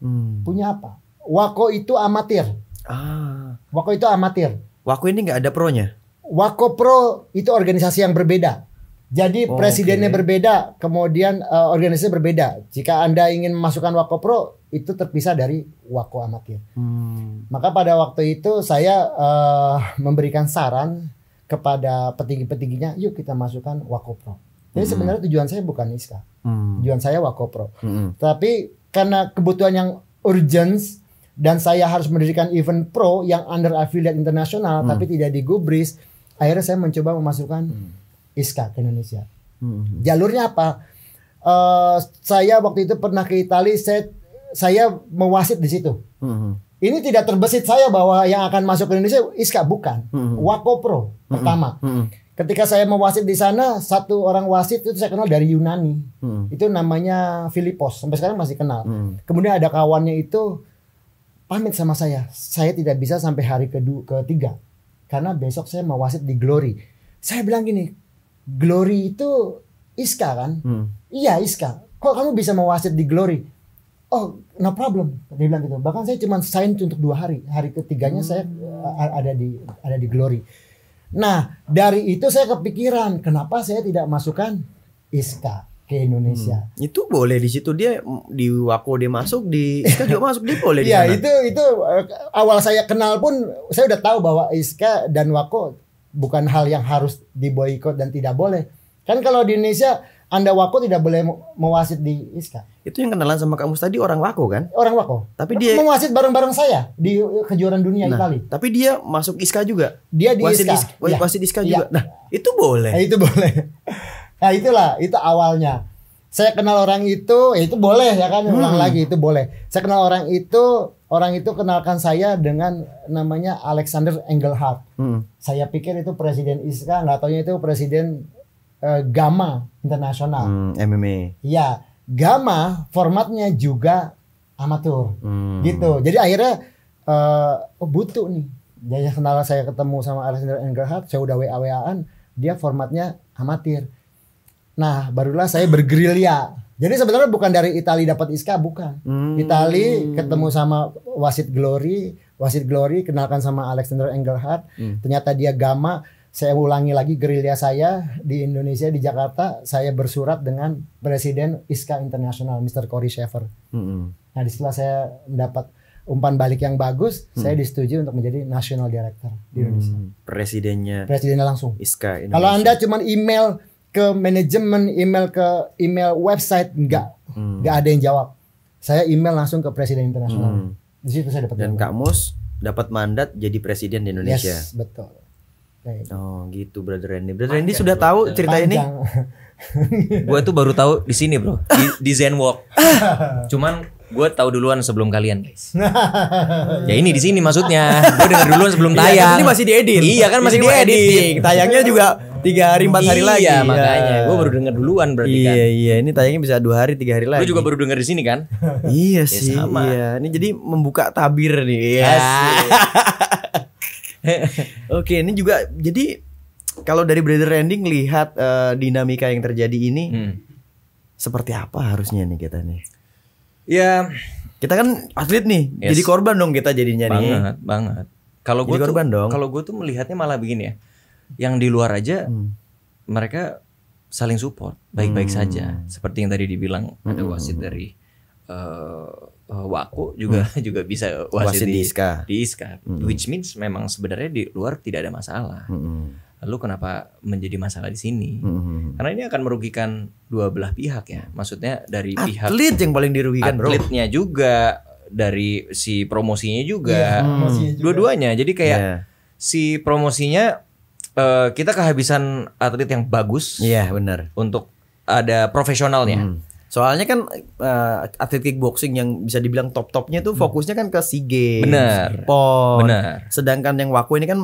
Hmm. Punya apa? Wako itu amatir Ah. Wako itu amatir. Wako ini nggak ada pronya. Wako Pro itu organisasi yang berbeda. Jadi oh, presidennya okay. berbeda, kemudian uh, organisasi berbeda. Jika Anda ingin memasukkan Wako Pro itu terpisah dari Wako Amatir. Hmm. Maka pada waktu itu saya uh, memberikan saran kepada petinggi-petingginya, yuk kita masukkan Wako Pro. Jadi hmm. sebenarnya tujuan saya bukan iska, Hmm. Tujuan saya Wako Pro. Hmm. Tapi karena kebutuhan yang urgent dan saya harus mendirikan event pro yang under affiliate internasional hmm. tapi tidak di Gubris akhirnya saya mencoba memasukkan hmm. ISKA ke Indonesia hmm. jalurnya apa uh, saya waktu itu pernah ke Itali, saya saya mewasit di situ hmm. ini tidak terbesit saya bahwa yang akan masuk ke Indonesia ISKA bukan hmm. pro hmm. pertama hmm. hmm. ketika saya mewasit di sana satu orang wasit itu saya kenal dari Yunani hmm. itu namanya Filipos sampai sekarang masih kenal hmm. kemudian ada kawannya itu pamit sama saya. Saya tidak bisa sampai hari kedua ketiga karena besok saya mau wasit di Glory. Saya bilang gini, Glory itu Iska kan? Hmm. Iya Iska. Kok kamu bisa mau wasit di Glory? Oh, no problem. Dia bilang gitu. Bahkan saya cuma sign untuk dua hari. Hari ketiganya hmm. saya eh, ada di ada di Glory. Nah, dari itu saya kepikiran kenapa saya tidak masukkan Iska ke Indonesia. Hmm. Itu boleh di situ dia di Wako dia masuk di Iska juga masuk dia boleh di Iya, itu itu eh, awal saya kenal pun saya udah tahu bahwa Iska dan Wako bukan hal yang harus diboikot dan tidak boleh. Kan kalau di Indonesia anda Wako tidak boleh mewasit di Iska. Itu yang kenalan sama kamu tadi orang Wako kan? Orang Wako. Tapi dia mewasit bareng-bareng saya di eh, kejuaraan dunia nah, Itali. Tapi dia masuk Iska juga. Dia di wasit Iska. Ya. Iska. Wasit ya. Iska juga. Ya. Nah, itu boleh. Nah, itu boleh. Nah itulah itu awalnya. Saya kenal orang itu, ya itu boleh ya kan, ulang hmm. lagi itu boleh. Saya kenal orang itu, orang itu kenalkan saya dengan namanya Alexander Engelhardt. Hmm. Saya pikir itu presiden ISKA, nggak taunya itu presiden uh, eh, Gama Internasional. Hmm, MMA. ya Gama formatnya juga amatur, hmm. gitu. Jadi akhirnya uh, oh butuh nih. Jadi kenal saya ketemu sama Alexander Engelhardt, saya udah WA-WAan, dia formatnya amatir Nah, barulah saya bergerilya. Jadi sebenarnya bukan dari Itali dapat Iska, bukan. Hmm. Itali ketemu sama wasit Glory, wasit Glory kenalkan sama Alexander Engelhardt. Hmm. Ternyata dia Gama. Saya ulangi lagi gerilya saya di Indonesia di Jakarta. Saya bersurat dengan Presiden Iska Internasional, Mr. Cory Shaver. Hmm. Nah, disitulah saya mendapat umpan balik yang bagus, hmm. saya disetujui untuk menjadi national director di Indonesia. Hmm. Presidennya. Presidennya langsung. Iska. Indonesia. Kalau anda cuma email ke manajemen, email ke email website enggak. Enggak hmm. ada yang jawab. Saya email langsung ke presiden internasional. Hmm. Di situ saya dapat. Dan Kak Mus dapat mandat jadi presiden di Indonesia. Yes, betul. Kayak oh, gitu brother Randy. Brother Randy sudah bro. tahu cerita Panjang. ini? gue tuh baru tahu di sini, Bro. Di, di Zen Walk. Cuman gue tahu duluan sebelum kalian guys. ya ini di sini maksudnya. Gue dengar duluan sebelum iya, kan tayang. ini masih di diedit. Iya kan masih di diedit. Tayangnya juga tiga hari empat hari iya, lagi ya makanya iya. gue baru denger duluan berarti iya, kan iya iya ini tayangnya bisa dua hari tiga hari lagi gue juga baru denger di sini kan iya ya, sih iya ini jadi membuka tabir nih iya oke ini juga jadi kalau dari Brother Ending lihat eh, dinamika yang terjadi ini hmm. seperti apa harusnya nih kita nih ya kita kan atlet nih jadi korban dong kita jadinya banget, nih banget banget kalau gue tuh, kalau gue tuh melihatnya malah begini ya yang di luar aja hmm. mereka saling support baik-baik hmm. saja seperti yang tadi dibilang hmm. ada wasit dari uh, Waku juga hmm. juga bisa wasit, wasit di, di Iska, di Iska hmm. which means memang sebenarnya di luar tidak ada masalah. Hmm. Lalu kenapa menjadi masalah di sini? Hmm. Karena ini akan merugikan dua belah pihak ya. Hmm. Maksudnya dari atlet pihak atlet yang paling dirugikan, atletnya juga dari si promosinya juga, yeah, hmm. dua-duanya. Jadi kayak yeah. si promosinya Eh, kita kehabisan atlet yang bagus. Iya, benar. Untuk ada profesionalnya. Hmm. Soalnya kan uh, atlet kickboxing yang bisa dibilang top-topnya tuh hmm. fokusnya kan ke SEA Games, Bener. PON. Bener. Sedangkan yang Waku ini kan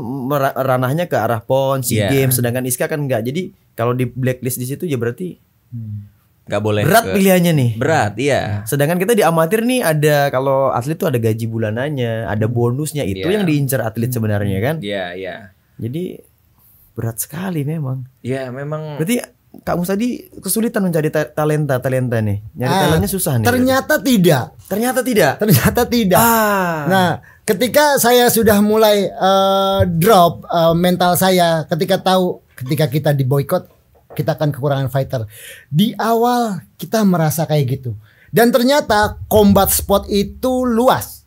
ranahnya ke arah PON, SEA yeah. Games, sedangkan Iska kan enggak. Jadi kalau di blacklist di situ ya berarti nggak boleh. Berat ke... pilihannya nih. Berat, iya. Sedangkan kita di amatir nih ada kalau atlet tuh ada gaji bulanannya, ada bonusnya. Itu yeah. yang diincar atlet sebenarnya kan? Iya, yeah, iya. Yeah. Jadi berat sekali memang. Iya memang. Berarti kamu tadi kesulitan mencari ta talenta talenta nih. Nyari ah, talentnya susah nih. Ternyata berarti. tidak. Ternyata tidak. Ternyata tidak. Ah. Nah, ketika saya sudah mulai uh, drop uh, mental saya ketika tahu ketika kita di boykot kita akan kekurangan fighter. Di awal kita merasa kayak gitu. Dan ternyata combat spot itu luas.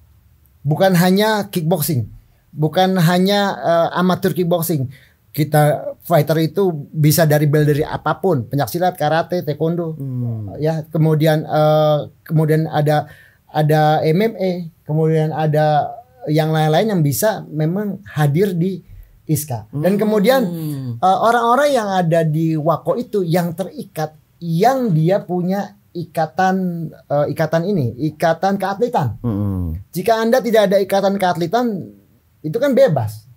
Bukan hanya kickboxing, bukan hanya uh, amatir kickboxing kita fighter itu bisa dari bel dari apapun penyaksilat karate taekwondo hmm. ya kemudian uh, kemudian ada ada MMA kemudian ada yang lain-lain yang bisa memang hadir di Iska dan hmm. kemudian eh, orang-orang uh, yang ada di Wako itu yang terikat yang dia punya ikatan uh, ikatan ini ikatan keatletan hmm. jika anda tidak ada ikatan keatletan itu kan bebas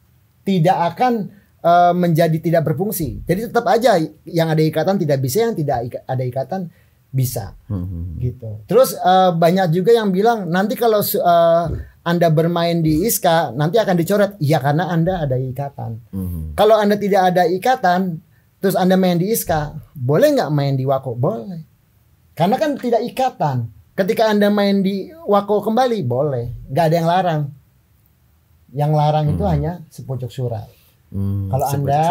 tidak akan Eh, menjadi tidak berfungsi. Jadi tetap aja yang ada ikatan tidak bisa, yang tidak ada ikatan bisa. Hmm. Gitu. Terus uh, banyak juga yang bilang nanti kalau uh, Anda bermain di ISKA nanti akan dicoret. Iya karena Anda ada ikatan. Hmm. Kalau Anda tidak ada ikatan, terus Anda main di ISKA, boleh nggak main di Wako? Boleh. Karena kan tidak ikatan. Ketika Anda main di Wako kembali, boleh. Gak ada yang larang yang larang hmm. itu hanya sepucuk surat. Hmm, Kalau Anda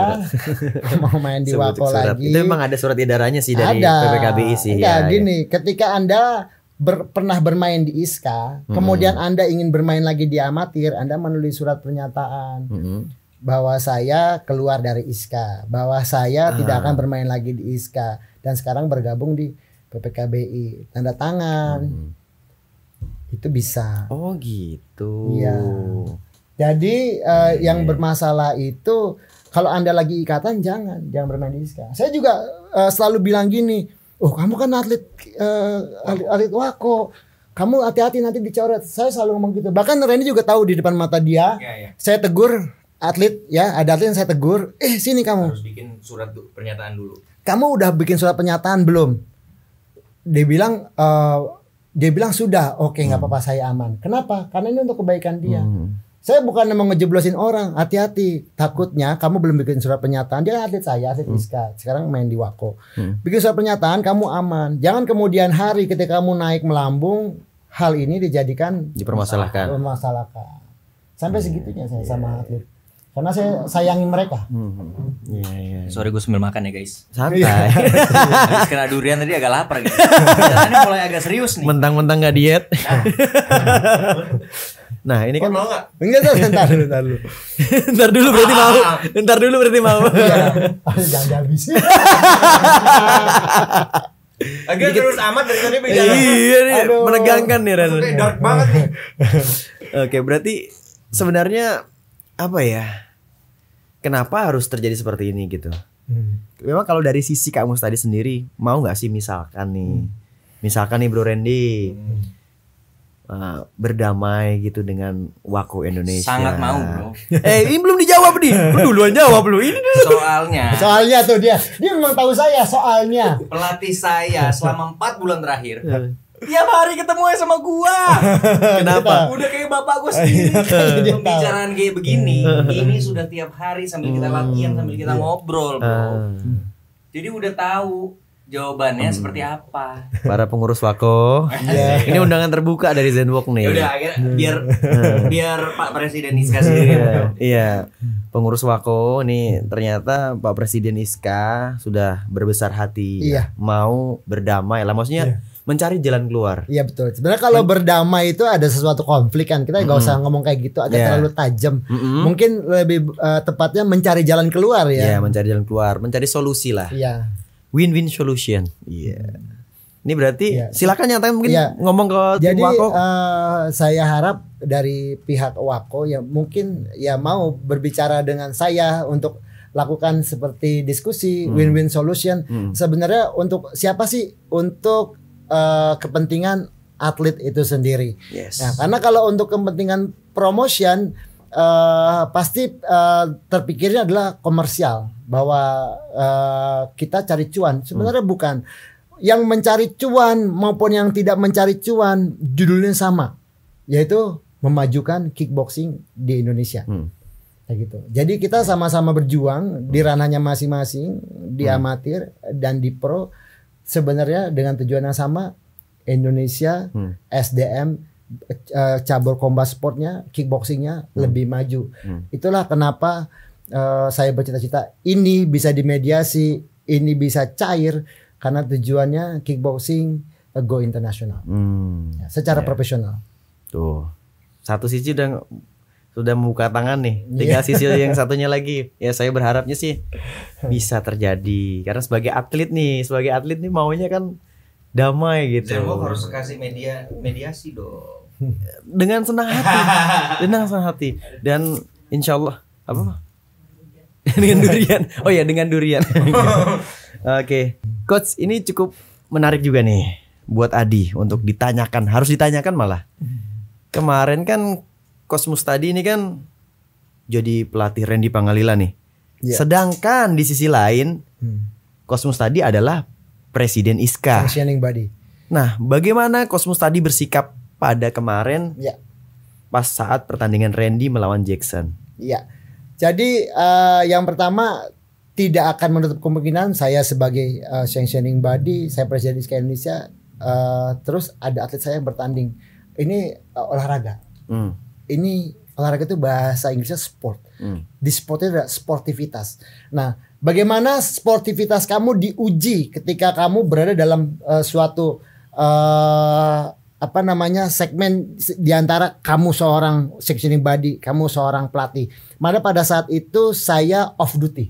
mau main di Wako surat. lagi, itu memang ada surat edarannya sih dari ada. PPKBI sih. Ada ya, ya, gini, ya. ketika Anda ber, pernah bermain di ISKA, hmm. kemudian Anda ingin bermain lagi di amatir, Anda menulis surat pernyataan. Hmm. Bahwa saya keluar dari ISKA, bahwa saya ah. tidak akan bermain lagi di ISKA, dan sekarang bergabung di PPKBI. Tanda tangan, hmm. itu bisa. Oh gitu. Iya. Jadi uh, hmm. yang bermasalah itu kalau anda lagi ikatan jangan jangan bermain diska. Saya juga uh, selalu bilang gini, oh kamu kan atlet uh, atlet, atlet wako, kamu hati-hati nanti dicoret. Saya selalu ngomong gitu. Bahkan Reni juga tahu di depan mata dia. Ya, ya. Saya tegur atlet ya, ada atlet yang saya tegur, eh sini kamu. Harus bikin surat pernyataan dulu. Kamu udah bikin surat pernyataan belum? Dia bilang. Uh, dia bilang sudah, oke okay, nggak hmm. apa-apa saya aman. Kenapa? Karena ini untuk kebaikan dia. Hmm saya bukan mau ngejeblosin orang, hati-hati. Takutnya kamu belum bikin surat pernyataan. Dia atlet saya, atlet hmm. Iska. Sekarang main di Wako. Hmm. Bikin surat pernyataan, kamu aman. Jangan kemudian hari ketika kamu naik melambung, hal ini dijadikan dipermasalahkan. Dipermasalahkan. Sampai iya, segitunya saya yeah. sama iya. atlet karena saya sayangi mereka. Hmm. hmm, hmm. Yeah, yeah, yeah. Sorry gue sambil makan ya guys. Santai. Iya. Habis kena durian tadi agak lapar gitu. ini mulai agak serius nih. Mentang-mentang gak diet. Nah. Nah, ini kan mau enggak? Enggak, entar, ntar dulu. ntar dulu berarti mau. Ah, ah, ah. ntar dulu berarti mau. Jangan-jangan iya. Agak terus amat dari tadi iya. bicara. Iya nih, menegangkan nih Ren. Dark banget nih. Oke, berarti sebenarnya apa ya? Kenapa harus terjadi seperti ini gitu? Hmm. Memang kalau dari sisi kamu tadi sendiri, mau nggak sih misalkan nih, hmm. misalkan nih Bro Randy, hmm uh, berdamai gitu dengan Wako Indonesia. Sangat mau, Bro. eh, ini belum dijawab nih. Lu duluan jawab lu. Ini dulu. Soalnya. Soalnya tuh dia. Dia memang tahu saya soalnya. Pelatih saya selama 4 bulan terakhir. Iya. Tiap hari ketemu ya sama gua. Kenapa? Udah kayak bapak gua iya, sendiri. Kan Pembicaraan kayak begini, iya. ini sudah tiap hari sambil kita latihan, sambil kita ngobrol, bro. Ah. Jadi udah tahu jawabannya hmm. seperti apa para pengurus wako yeah. ini undangan terbuka dari Zenwalk nih udah hmm. biar hmm. biar Pak Presiden Iska sendiri iya, iya pengurus wako ini ternyata Pak Presiden Iska sudah berbesar hati yeah. mau berdamai lah maksudnya yeah mencari jalan keluar. Iya betul. Sebenarnya kalau kan- berdamai itu ada sesuatu konflik kan kita nggak mm -hmm. usah ngomong kayak gitu agak yeah. terlalu tajam. Mm -hmm. Mungkin lebih uh, tepatnya mencari jalan keluar ya. Iya yeah, mencari jalan keluar, mencari solusi lah. Iya. Yeah win-win solution. Iya. Yeah. Hmm. Ini berarti yeah. silakan nyatakan mungkin yeah. ngomong ke Jadi, tim Wako. Uh, saya harap dari pihak Wako ya mungkin ya mau berbicara dengan saya untuk lakukan seperti diskusi hmm. win-win solution. Hmm. Sebenarnya untuk siapa sih untuk uh, kepentingan atlet itu sendiri. Yes. Nah, karena kalau untuk kepentingan promotion uh, pasti uh, terpikirnya adalah komersial bahwa uh, kita cari cuan. Sebenarnya hmm. bukan. Yang mencari cuan maupun yang tidak mencari cuan judulnya sama, yaitu memajukan kickboxing di Indonesia. Hmm. Kayak gitu. Jadi kita sama-sama berjuang di hmm. ranahnya masing-masing, di hmm. amatir dan di pro sebenarnya dengan tujuan yang sama Indonesia hmm. SDM uh, cabur combat sportnya, kickboxingnya hmm. lebih maju. Hmm. Itulah kenapa uh, saya bercita-cita ini bisa dimediasi, ini bisa cair karena tujuannya kickboxing uh, go internasional, hmm. ya, secara yeah. profesional. Tuh satu sisi dan sudah membuka tangan nih iya. tinggal sisi yang satunya lagi ya saya berharapnya sih bisa terjadi karena sebagai atlet nih sebagai atlet nih maunya kan damai gitu. Saya harus kasih media mediasi dong dengan senang hati dengan senang hati dan insya Allah apa dengan durian oh ya dengan durian oke okay. coach ini cukup menarik juga nih buat Adi untuk ditanyakan harus ditanyakan malah kemarin kan Kosmus tadi ini kan jadi pelatih Randy Pangalila nih yeah. sedangkan di sisi lain Kosmos hmm. tadi adalah presiden Iska nah bagaimana Kosmus tadi bersikap pada kemarin ya. pas saat pertandingan Randy melawan Jackson. Iya. Jadi uh, yang pertama tidak akan menutup kemungkinan saya sebagai uh, sanctioning body, saya presiden Sky Indonesia, uh, terus ada atlet saya yang bertanding. Ini uh, olahraga. Hmm. Ini olahraga itu bahasa Inggrisnya sport. Hmm. Di sport itu ada sportivitas. Nah, bagaimana sportivitas kamu diuji ketika kamu berada dalam uh, suatu uh, apa namanya segmen diantara kamu seorang sectioning body, kamu seorang pelatih. Mana pada saat itu saya off duty,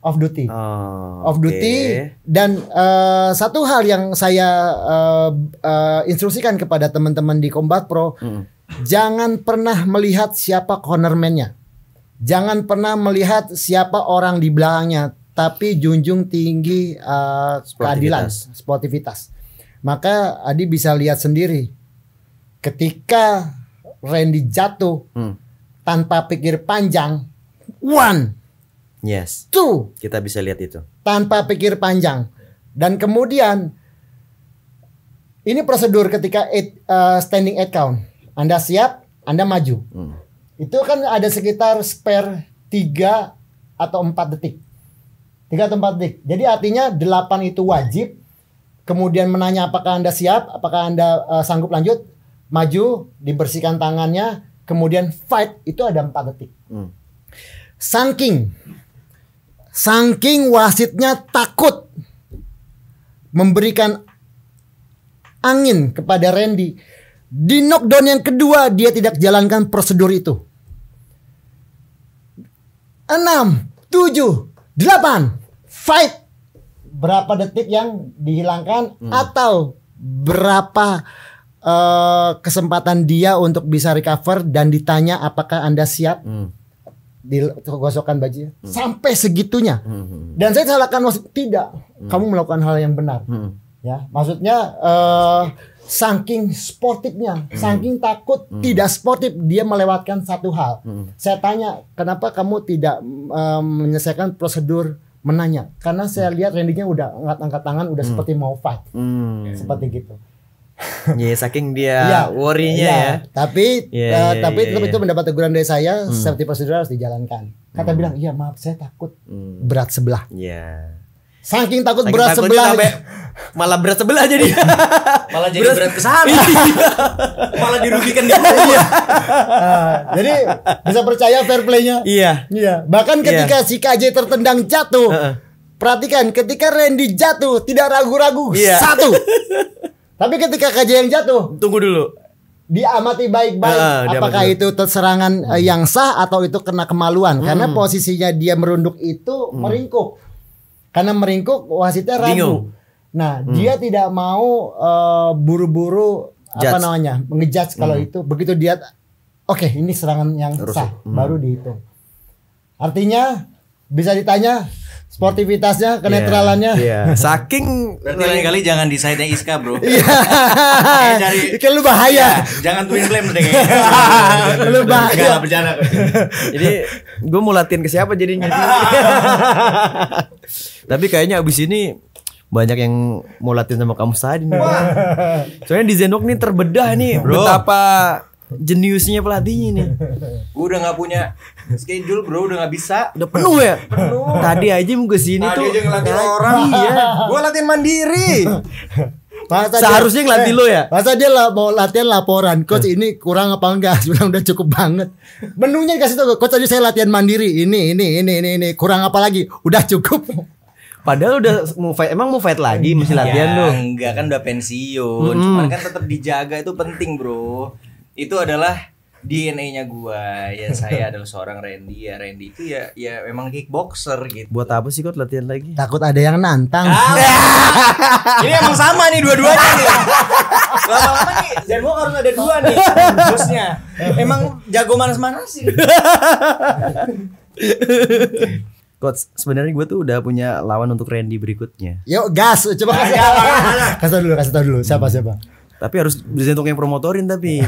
off duty, oh, off duty. Dan uh, satu hal yang saya uh, uh, instruksikan kepada teman-teman di Combat Pro, mm. jangan pernah melihat siapa cornermannya, jangan pernah melihat siapa orang di belakangnya, tapi junjung tinggi uh, sportivitas. keadilan, sportivitas maka Adi bisa lihat sendiri ketika Randy jatuh hmm. tanpa pikir panjang one yes two kita bisa lihat itu tanpa pikir panjang dan kemudian ini prosedur ketika eight, uh, standing eight count Anda siap Anda maju hmm. itu kan ada sekitar spare 3 atau 4 detik 3 atau 4 detik jadi artinya 8 itu wajib kemudian menanya apakah Anda siap, apakah Anda uh, sanggup lanjut, maju, dibersihkan tangannya, kemudian fight itu ada empat detik. Hmm. Saking saking wasitnya takut memberikan angin kepada Randy. Di knockdown yang kedua dia tidak jalankan prosedur itu. Enam, tujuh, delapan, fight berapa detik yang dihilangkan hmm. atau berapa uh, kesempatan dia untuk bisa recover dan ditanya apakah anda siap hmm. baju hmm. sampai segitunya hmm. hmm, hmm. dan saya salahkan maksud tidak hmm. kamu melakukan hal yang benar hmm. ya maksudnya uh, saking sportifnya hmm. saking takut hmm. tidak sportif dia melewatkan satu hal hmm. saya tanya kenapa kamu tidak uh, menyelesaikan prosedur menanya karena saya hmm. lihat Randy-nya udah angkat-angkat tangan udah hmm. seperti mau fight hmm. seperti gitu ya yeah, saking dia yeah, worry-nya iya. ya. Tapi yeah, uh, yeah, tapi yeah, iya, yeah. itu mendapat teguran dari saya, hmm. safety prosedur harus dijalankan. Kata hmm. bilang, "Iya, maaf, saya takut hmm. berat sebelah." Yeah. Saking takut Saking berat takut sebelah. Sampai malah berat sebelah jadi. malah jadi berat, berat ke iya. malah dirugikan dia. Iya. Ah, jadi bisa percaya fair play-nya. Iya. Iya. Bahkan iya. ketika iya. si KJ tertendang jatuh. Uh -uh. Perhatikan ketika Randy jatuh tidak ragu-ragu iya. satu. Tapi ketika KJ yang jatuh, tunggu dulu diamati baik-baik uh, apakah itu terserangan uh, yang sah atau itu kena kemaluan hmm. karena posisinya dia merunduk itu hmm. meringkuk karena meringkuk wasitnya ragu. Bingung. Nah, hmm. dia tidak mau eh, buru-buru uh, apa namanya? hmm. kalau itu. Begitu dia oke, okay, ini serangan yang Terus. sah, hmm. baru dihitung. Artinya bisa ditanya sportivitasnya iya, kenetralannya yeah, yeah. saking berarti lain kali jangan di side Iska bro yeah. cari lu bahaya Yeah. jangan twin flame deh lu bahaya enggak bercanda jadi gue mau latihan ke siapa jadinya tapi kayaknya abis ini banyak yang mau latihan sama kamu tadi nih. Soalnya di Zenok nih terbedah nih Bro. betapa jeniusnya pelatihnya nih. Gue udah nggak punya schedule bro, udah nggak bisa. Udah penuh ya. Penuh. Tadi aja mau ke sini tuh. Tadi aja ngelatih orang. Iya. Gue latihan mandiri. Masa Seharusnya dia, ngelatih eh, lo ya. Masa dia lah, mau latihan laporan, coach eh. ini kurang apa enggak? Sebenarnya udah cukup banget. Menunya dikasih tuh, coach tadi saya latihan mandiri. Ini, ini, ini, ini, ini. Kurang apa lagi? Udah cukup. Padahal udah mau fight, emang mau fight lagi, mesti latihan ya, dong. Enggak kan udah pensiun, hmm. cuman kan tetap dijaga itu penting bro itu adalah DNA-nya gua. Ya saya adalah seorang Randy ya. Randy itu ya ya memang kickboxer gitu. Buat apa sih kok latihan lagi? Takut ada yang nantang. Ah, Ini emang sama nih dua-duanya nih. Lama-lama nih dan gua harus ada dua nih bosnya. Emang jago manas-manas sih. kok sebenarnya gue tuh udah punya lawan untuk Randy berikutnya. Yuk gas, coba ah, kasih tau Kasih tahu dulu, kasih tahu dulu. Siapa siapa? Tapi harus untuk yang promotorin tapi.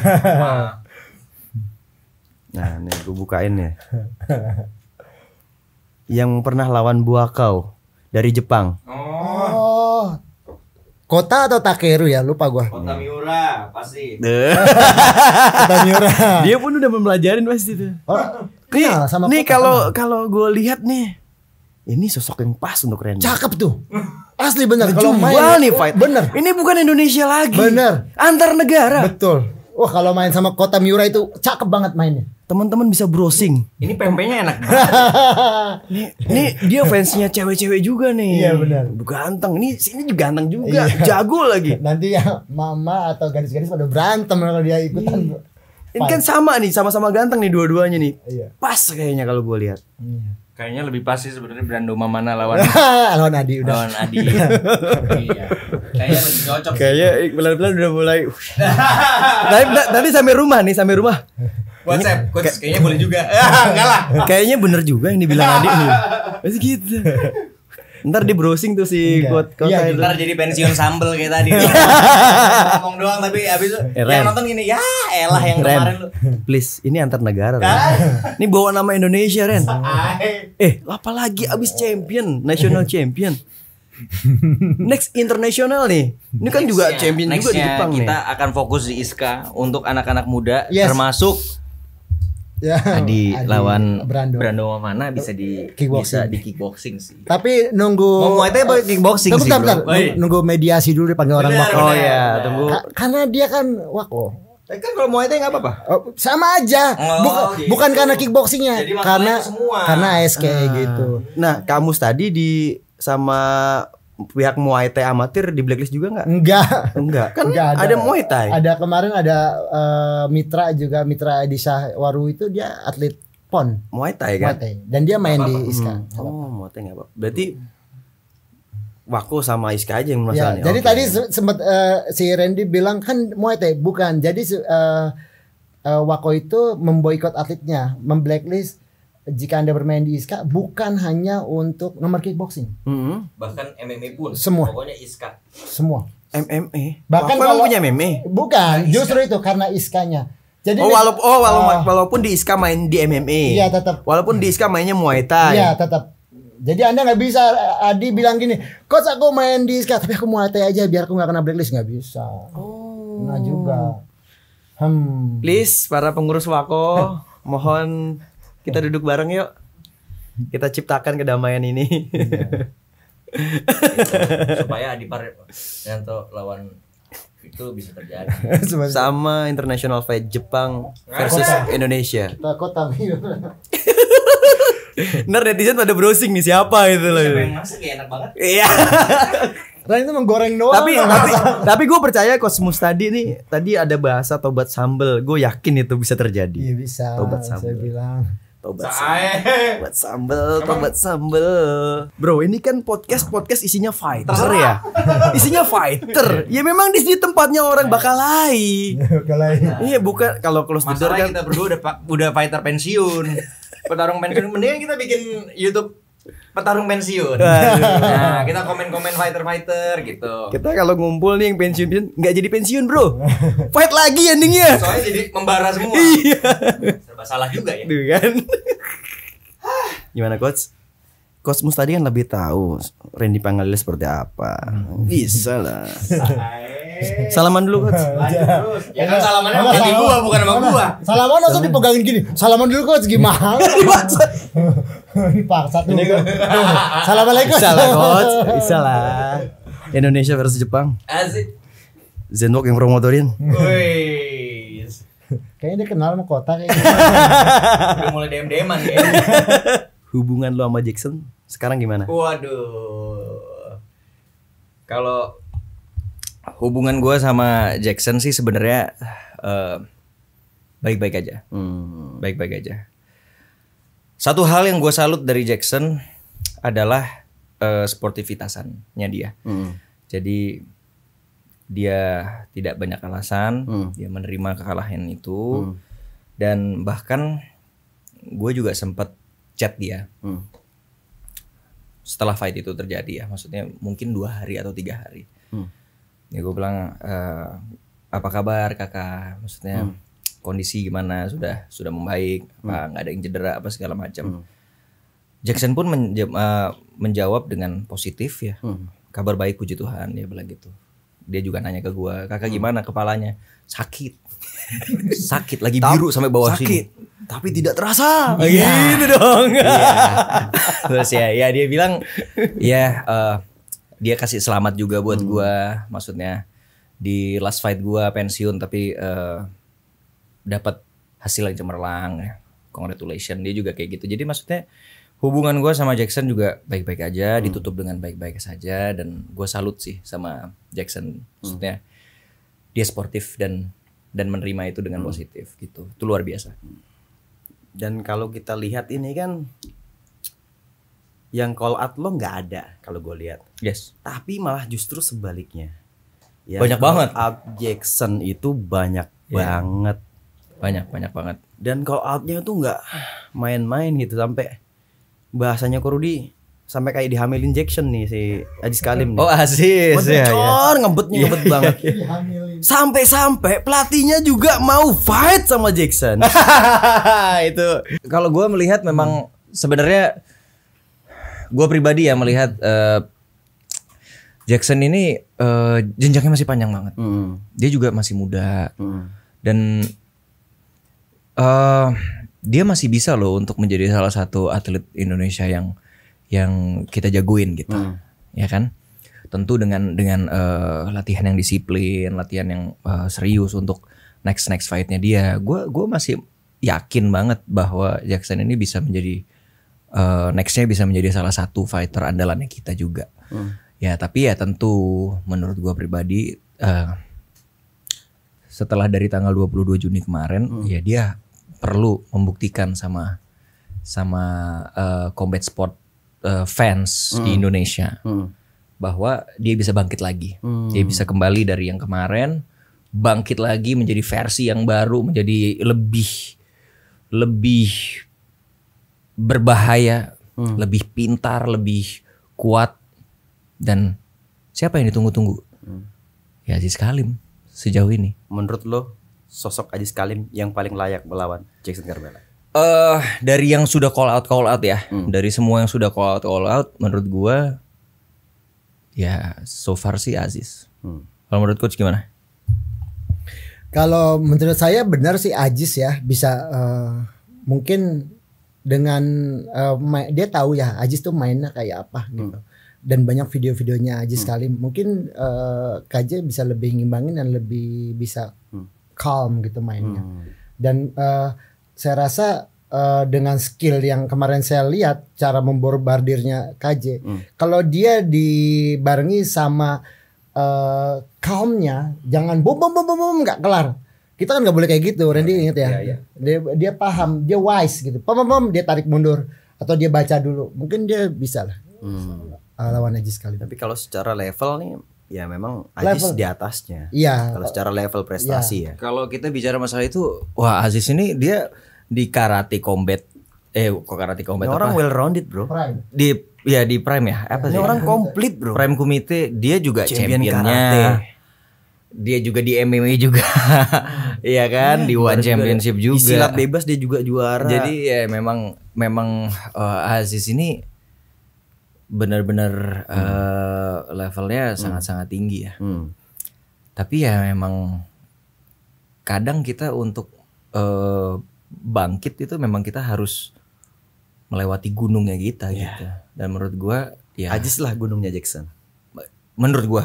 nah, ini gue bukain ya. Yang pernah lawan buah kau dari Jepang. Oh. Kota atau Takeru ya? Lupa gua. Kota Miura pasti. Kota Miura. Dia pun udah mempelajarin pasti itu. Oh, kenal Nih kalau kalau gue lihat nih ini sosok yang pas untuk Randy. Cakep tuh. Asli bener. Kalau main nih fight. Bener. Ini bukan Indonesia lagi. Bener. Antar negara. Betul. Wah kalau main sama Kota Miura itu cakep banget mainnya. Teman-teman bisa browsing. Ini pempenya enak banget. ini, dia fansnya cewek-cewek juga nih. Iya benar. Ganteng. Ini sini juga ganteng juga. Iya. Jago lagi. Nanti ya mama atau gadis-gadis pada berantem kalau dia ikutan. Ini kan sama nih, sama-sama ganteng nih dua-duanya nih. Iya. Pas kayaknya kalau gue lihat. Iya. Kayaknya lebih pasti sebenarnya Brando Mamana lawan lawan Adi udah. Lawan Adi. iya. Kayaknya lebih cocok. Kayaknya pelan-pelan udah mulai. nanti, nanti sampai rumah nih, sampai rumah. WhatsApp, coach, kayaknya boleh juga. Enggak lah. Kayaknya bener juga yang dibilang Adi. Masih gitu. Ntar di browsing tuh si iya. quote quote ya, Ntar jadi pensiun sambel kayak tadi. Ngomong doang tapi abis itu eh, yang nonton gini ya elah yang Ren, kemarin lu. Please ini antar negara. ini bawa nama Indonesia Ren. eh apa lagi abis champion national champion. Next internasional nih. Ini kan juga champion juga di Jepang kita nih. Kita akan fokus di ISKA untuk anak-anak muda termasuk ya, di Adi lawan Brando. Brando mana bisa di kickboxing. bisa di kickboxing sih. Tapi nunggu mau itu apa kickboxing sih. Bentar, bentar. Nunggu mediasi dulu dipanggil orang Wako. oh, iya, tunggu. Ka karena dia kan wako. Oh. Tapi eh, kan kalau Muay Thai nggak apa-apa. Oh, sama aja. Oh, Buk gitu. Bukan karena kickboxingnya, karena karena ASK uh, e nah. gitu. Nah, kamu tadi di sama pihak Muay Thai amatir di blacklist juga nggak? Enggak. Enggak. Kan enggak ada, ada Muay Thai. Ada kemarin ada uh, mitra juga mitra Edisa Waru itu dia atlet pon. Muay Thai kan. Muay Thai. Dan dia main apa di Iska. Hmm. Oh, Muay Thai nggak apa. Berarti Wako sama Iska aja yang ya, masalahnya. Ya, jadi okay. tadi sempat uh, eh, si Randy bilang kan Muay Thai bukan. Jadi uh, eh, uh, Wako itu memboikot atletnya, memblacklist jika anda bermain di Iska bukan hanya untuk nomor kickboxing mm -hmm. bahkan MMA pun semua pokoknya Iska semua MMA bahkan kalau punya MMA bukan nah, justru itu karena ISKA-nya jadi oh, walaupun oh walaupun, uh, walaupun di Iska main di MMA iya tetap walaupun di Iska mainnya Muay Thai iya tetap jadi anda nggak bisa Adi bilang gini kok aku main di Iska tapi aku Muay Thai aja biar aku nggak kena blacklist nggak bisa oh. nah juga hmm. please para pengurus Wako mohon kita duduk bareng yuk. Kita ciptakan kedamaian ini. di iya. supaya yang tuh lawan itu bisa terjadi sama international fight Jepang versus Kota. Indonesia Kota Ntar netizen pada browsing nih siapa itu loh. Siapa yang masuk ya enak banget. Iya. Dan itu menggoreng doang. Tapi tapi, tapi gue percaya kosmos tadi nih tadi ada bahasa tobat sambel. Gue yakin itu bisa terjadi. Iya bisa. Tobat sambel. Saya bilang. Tobat sambel. Tobat sambel, tobat sambel. Bro, ini kan podcast podcast isinya fighter ya. Isinya fighter. Ya memang di sini tempatnya orang bakal lay, Bakal Iya, bukan kalau close the door kan kita berdua udah udah fighter pensiun. Petarung pensiun mendingan kita bikin YouTube petarung pensiun. nah, kita komen-komen fighter-fighter gitu. Kita kalau ngumpul nih yang pensiun enggak jadi pensiun, Bro. Fight lagi endingnya. Soalnya jadi membara semua. Iya. Serba salah juga ya. Iya kan. Gimana coach? Cosmos tadi kan lebih tahu Randy Pangalila seperti apa. Bisa lah. Salaman dulu coach. Iya. Ya kan iya. salamannya sama jadi gua bukan sama gua. Salaman langsung dipegangin gini. Salaman dulu coach gimana? Dipaksa. Dipaksa kan- tuh. Assalamualaikum. Bisa coach. Bisa lah. Indonesia versus Jepang. Asik. Zenwalk yang promotorin. Kayaknya dia kenal sama kota kayaknya. Udah mulai dm deman kayaknya. Hubungan lo sama Jackson sekarang gimana? Waduh. Kalau hubungan gue sama Jackson sih sebenarnya uh, baik-baik aja, hmm. baik-baik aja. Satu hal yang gue salut dari Jackson adalah uh, sportivitasannya dia. Hmm. Jadi dia tidak banyak alasan, hmm. dia menerima kekalahan itu hmm. dan bahkan gue juga sempat chat dia. Hmm setelah fight itu terjadi ya maksudnya mungkin dua hari atau tiga hari hmm. ya gue bilang e, apa kabar kakak maksudnya hmm. kondisi gimana sudah sudah membaik hmm. apa nggak ada yang cedera apa segala macam hmm. Jackson pun menjawab, uh, eh, menjawab dengan positif ya hmm. kabar baik puji Tuhan dia bilang gitu dia juga nanya ke gue kakak hmm. gimana kepalanya sakit sakit lagi biru sampai bawah sakit. sini tapi tidak terasa yeah. gitu dong yeah. terus ya ya dia bilang ya uh, dia kasih selamat juga buat hmm. gue maksudnya di last fight gue pensiun tapi uh, dapat hasil yang cemerlang ya. congratulations dia juga kayak gitu jadi maksudnya hubungan gue sama Jackson juga baik-baik aja, hmm. ditutup dengan baik-baik saja dan gue salut sih sama Jackson. Hmm. Maksudnya hmm. dia sportif dan dan menerima itu dengan hmm. positif gitu. Itu luar biasa. Dan kalau kita lihat ini kan yang call out lo nggak ada kalau gue lihat. Yes. Tapi malah justru sebaliknya. Yang banyak banget. Out Jackson itu banyak yeah. banget. Banyak banyak banget. Dan call outnya tuh nggak main-main gitu sampai bahasanya kok Rudy sampai kayak dihamil injection nih si Aziz Kalim nih. Oh Aziz ya, ya. Iya. ngebetnya ngebet iya, banget iya, sampai-sampai pelatihnya juga mau fight sama Jackson itu kalau gue melihat memang hmm. sebenarnya gue pribadi ya melihat uh, Jackson ini uh, jenjangnya masih panjang banget hmm. dia juga masih muda hmm. dan uh, dia masih bisa loh untuk menjadi salah satu atlet Indonesia yang yang kita jagoin gitu. Hmm. Ya kan? Tentu dengan dengan uh, latihan yang disiplin, latihan yang uh, serius untuk next next fightnya dia. Gue gua masih yakin banget bahwa Jackson ini bisa menjadi uh, nextnya bisa menjadi salah satu fighter andalannya kita juga. Hmm. Ya tapi ya tentu menurut gue pribadi uh, setelah dari tanggal 22 Juni kemarin hmm. ya dia perlu membuktikan sama sama uh, combat sport uh, fans mm. di hmm. Indonesia mm. bahwa dia bisa bangkit lagi, mm. dia bisa kembali dari yang kemarin, bangkit lagi menjadi versi yang baru, menjadi lebih lebih berbahaya, mm. lebih pintar, lebih kuat dan siapa yang ditunggu-tunggu? Mm. Ya Aziz Kalim sejauh ini. Menurut lo sosok Aziz Kalim yang paling layak melawan Jackson Carmela? Uh, eh, dari yang sudah call out call out ya, hmm. dari semua yang sudah call out call out, menurut gua ya so far sih Aziz. Hmm. Kalau menurut coach gimana? Kalau menurut saya benar sih Aziz ya bisa uh, mungkin dengan uh, dia tahu ya Aziz tuh mainnya kayak apa gitu. hmm. gitu dan banyak video-videonya Aziz hmm. mungkin uh, KJ bisa lebih ngimbangin dan lebih bisa hmm calm gitu mainnya. Hmm. Dan uh, saya rasa uh, dengan skill yang kemarin saya lihat cara memborbardirnya KJ, hmm. kalau dia dibarengi sama uh, calmnya, jangan bom bom bom bom bom nggak kelar. Kita kan nggak boleh kayak gitu, Randy iya, inget ya. Yeah, yeah. Dia dia paham, dia wise gitu. Pom pom pom dia tarik mundur atau dia baca dulu. Mungkin dia bisa lah. Hmm. lawan aja sekali. Tapi kalau secara level nih ya memang Aziz di atasnya. Iya. Kalau secara level prestasi ya. ya. Kalau kita bicara masalah itu, wah Aziz ini dia di karate combat eh kok karate combat ini apa? Orang well rounded, Bro. Prime. Di ya di prime ya. Apa ya, sih? orang komplit, Bro. Prime komite, dia juga Champion championnya. Karate. Dia juga di MMA juga. Iya kan? Ya, di One Championship juga. Di silat bebas dia juga juara. Jadi ya memang memang uh, Aziz ini benar-benar hmm. uh, levelnya hmm. sangat-sangat hmm. tinggi ya. Hmm. Tapi ya memang kadang kita untuk uh, bangkit itu memang kita harus melewati gunungnya kita yeah. gitu. Dan menurut gua ya Ajis lah gunungnya Jackson. Menurut gua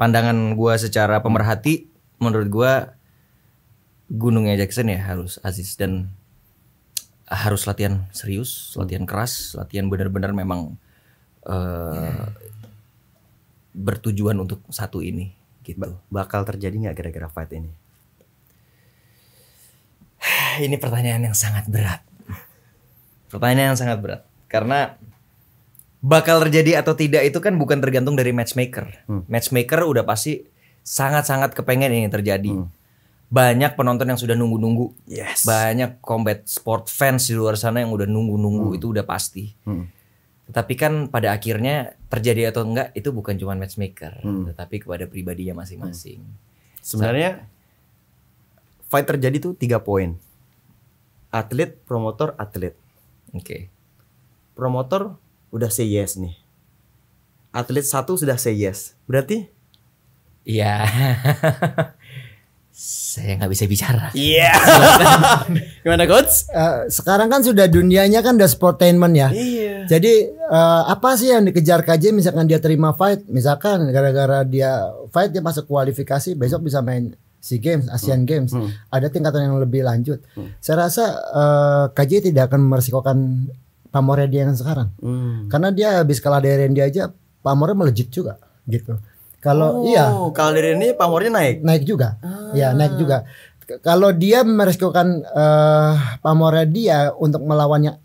pandangan gua secara pemerhati menurut gua gunungnya Jackson ya harus Aziz dan harus latihan serius, latihan hmm. keras, latihan benar-benar memang Eh, bertujuan untuk satu ini gitu. Bakal terjadi nggak kira-kira fight ini? Ini pertanyaan yang sangat berat. Pertanyaan yang sangat berat karena bakal terjadi atau tidak itu kan bukan tergantung dari matchmaker. Hmm. Matchmaker udah pasti sangat-sangat kepengen ini terjadi. Hmm. Banyak penonton yang sudah nunggu-nunggu. Yes. Banyak combat sport fans di luar sana yang udah nunggu-nunggu hmm. itu udah pasti. Hmm tapi kan pada akhirnya terjadi atau enggak itu bukan cuma matchmaker hmm. tetapi kepada pribadi yang masing-masing hmm. sebenarnya so, fight terjadi tuh tiga poin atlet promotor atlet oke okay. promotor udah say yes nih atlet satu sudah say yes berarti iya saya nggak bisa bicara. Iya. Yeah. Gimana coach? Uh, sekarang kan sudah dunianya kan udah sportainment ya. Iya. Yeah. Jadi uh, apa sih yang dikejar KJ misalkan dia terima fight, misalkan gara-gara dia fight dia masuk kualifikasi besok bisa main SEA Games, Asian hmm. Games. Hmm. Ada tingkatan yang lebih lanjut. Hmm. Saya rasa uh, eh, KJ tidak akan meresikokan pamornya dia yang sekarang. Hmm. Karena dia habis kalah dari dia aja pamornya melejit juga gitu. Kalau oh, iya. Kalau dari ini pamornya naik. Naik juga. Iya, ah. Ya, naik juga. Kalau dia meresikokan uh, eh, pamornya dia untuk melawannya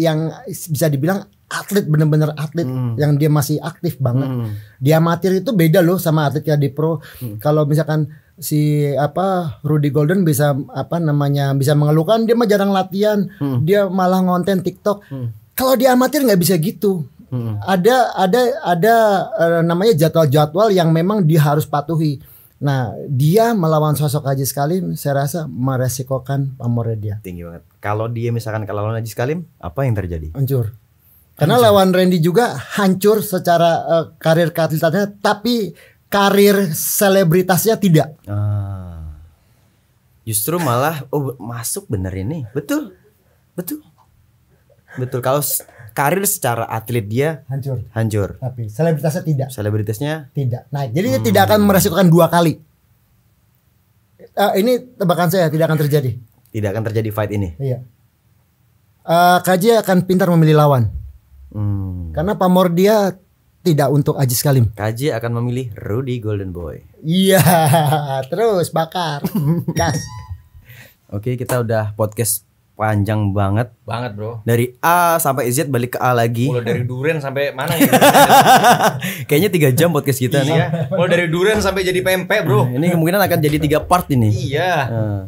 yang bisa dibilang atlet bener-bener atlet hmm. yang dia masih aktif banget. Hmm. Dia amatir itu beda loh sama atlet yang di pro. Hmm. Kalau misalkan si apa Rudy Golden bisa apa namanya bisa mengeluhkan dia mah jarang latihan, hmm. dia malah ngonten TikTok. Hmm. Kalau dia amatir nggak bisa gitu. Hmm. Ada ada ada uh, namanya jadwal-jadwal yang memang dia harus patuhi. Nah, dia melawan sosok Haji Skalim, saya rasa meresikokan pamornya dia. Tinggi banget. Kalau dia misalkan kalau lawan Haji Skalim, apa yang terjadi? Hancur. Karena hancur. lawan Randy juga hancur secara uh, karir keatletannya, tapi karir selebritasnya tidak. Ah. Justru malah oh masuk bener ini. Betul. Betul. Betul. Kalau karir secara atlet dia hancur. Hancur. Tapi selebritasnya tidak. Selebritasnya tidak. Naik. jadi hmm. dia tidak akan meresikokan dua kali. Uh, ini tebakan saya tidak akan terjadi. Tidak akan terjadi fight ini. Iya. Uh, Kaji akan pintar memilih lawan. Hmm. Karena pamor dia tidak untuk Ajis Kalim. Kaji akan memilih Rudy Golden Boy. Iya, terus bakar. Gas. Oke, okay, kita udah podcast panjang banget. Banget, Bro. Dari A sampai Z balik ke A lagi. Mulai dari Duren sampai mana ya? Kayaknya tiga jam podcast kita nih. ya. Mulai dari Duren sampai jadi PMP, Bro. Nah, ini kemungkinan akan jadi tiga part ini. Iya. Uh, Oke,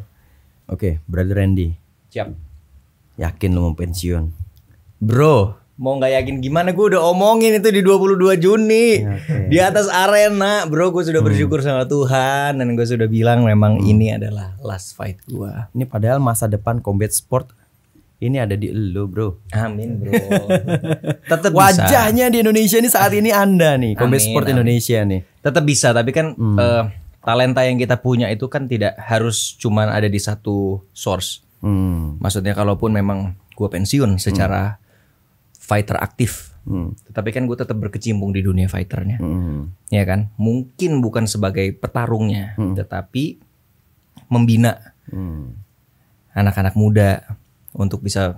okay, Brother Randy. Siap. Yakin lo mau pensiun? Bro, mau nggak yakin gimana gue udah omongin itu di 22 Juni iya, okay. di atas arena bro gue sudah hmm. bersyukur hmm. sama Tuhan dan gue sudah bilang memang hmm. ini adalah last fight gue ini padahal masa depan combat sport ini ada di lo bro amin bro tetap wajahnya di Indonesia ini saat ini anda nih combat amin, sport amin. Indonesia nih tetap bisa tapi kan hmm. uh, talenta yang kita punya itu kan tidak harus cuman ada di satu source hmm. maksudnya kalaupun memang gue pensiun secara hmm fighter aktif. Hmm. Tetapi kan gue tetap berkecimpung di dunia fighternya, hmm. ya kan? Mungkin bukan sebagai petarungnya, hmm. tetapi membina hmm. anak-anak hmm. muda untuk bisa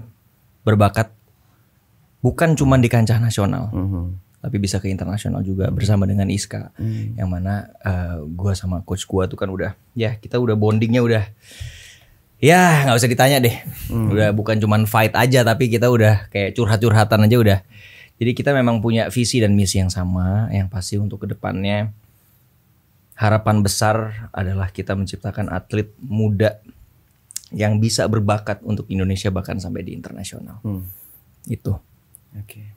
berbakat bukan cuma di kancah nasional, hmm. tapi bisa ke internasional juga hmm. bersama dengan Iska, hmm. yang mana uh, eh, gue sama coach gue tuh kan udah, ya kita udah bondingnya udah ya nggak usah ditanya deh hmm. udah bukan cuman fight aja tapi kita udah kayak curhat-curhatan aja udah jadi kita memang punya visi dan misi yang sama yang pasti untuk kedepannya harapan besar adalah kita menciptakan atlet muda yang bisa berbakat untuk Indonesia bahkan sampai di internasional hmm. itu oke okay.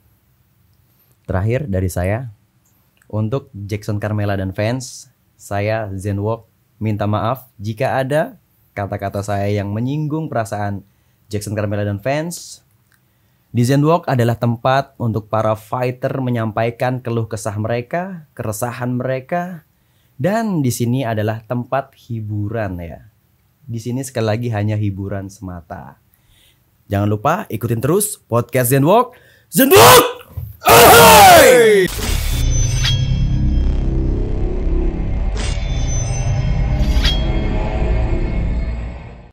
terakhir dari saya untuk Jackson Carmela dan fans saya Zenwalk minta maaf jika ada kata-kata saya yang menyinggung perasaan Jackson Carmela dan fans. Di Walk adalah tempat untuk para fighter menyampaikan keluh kesah mereka, keresahan mereka, dan di sini adalah tempat hiburan ya. Di sini sekali lagi hanya hiburan semata. Jangan lupa ikutin terus podcast Zenwalk. Zenwalk, Zen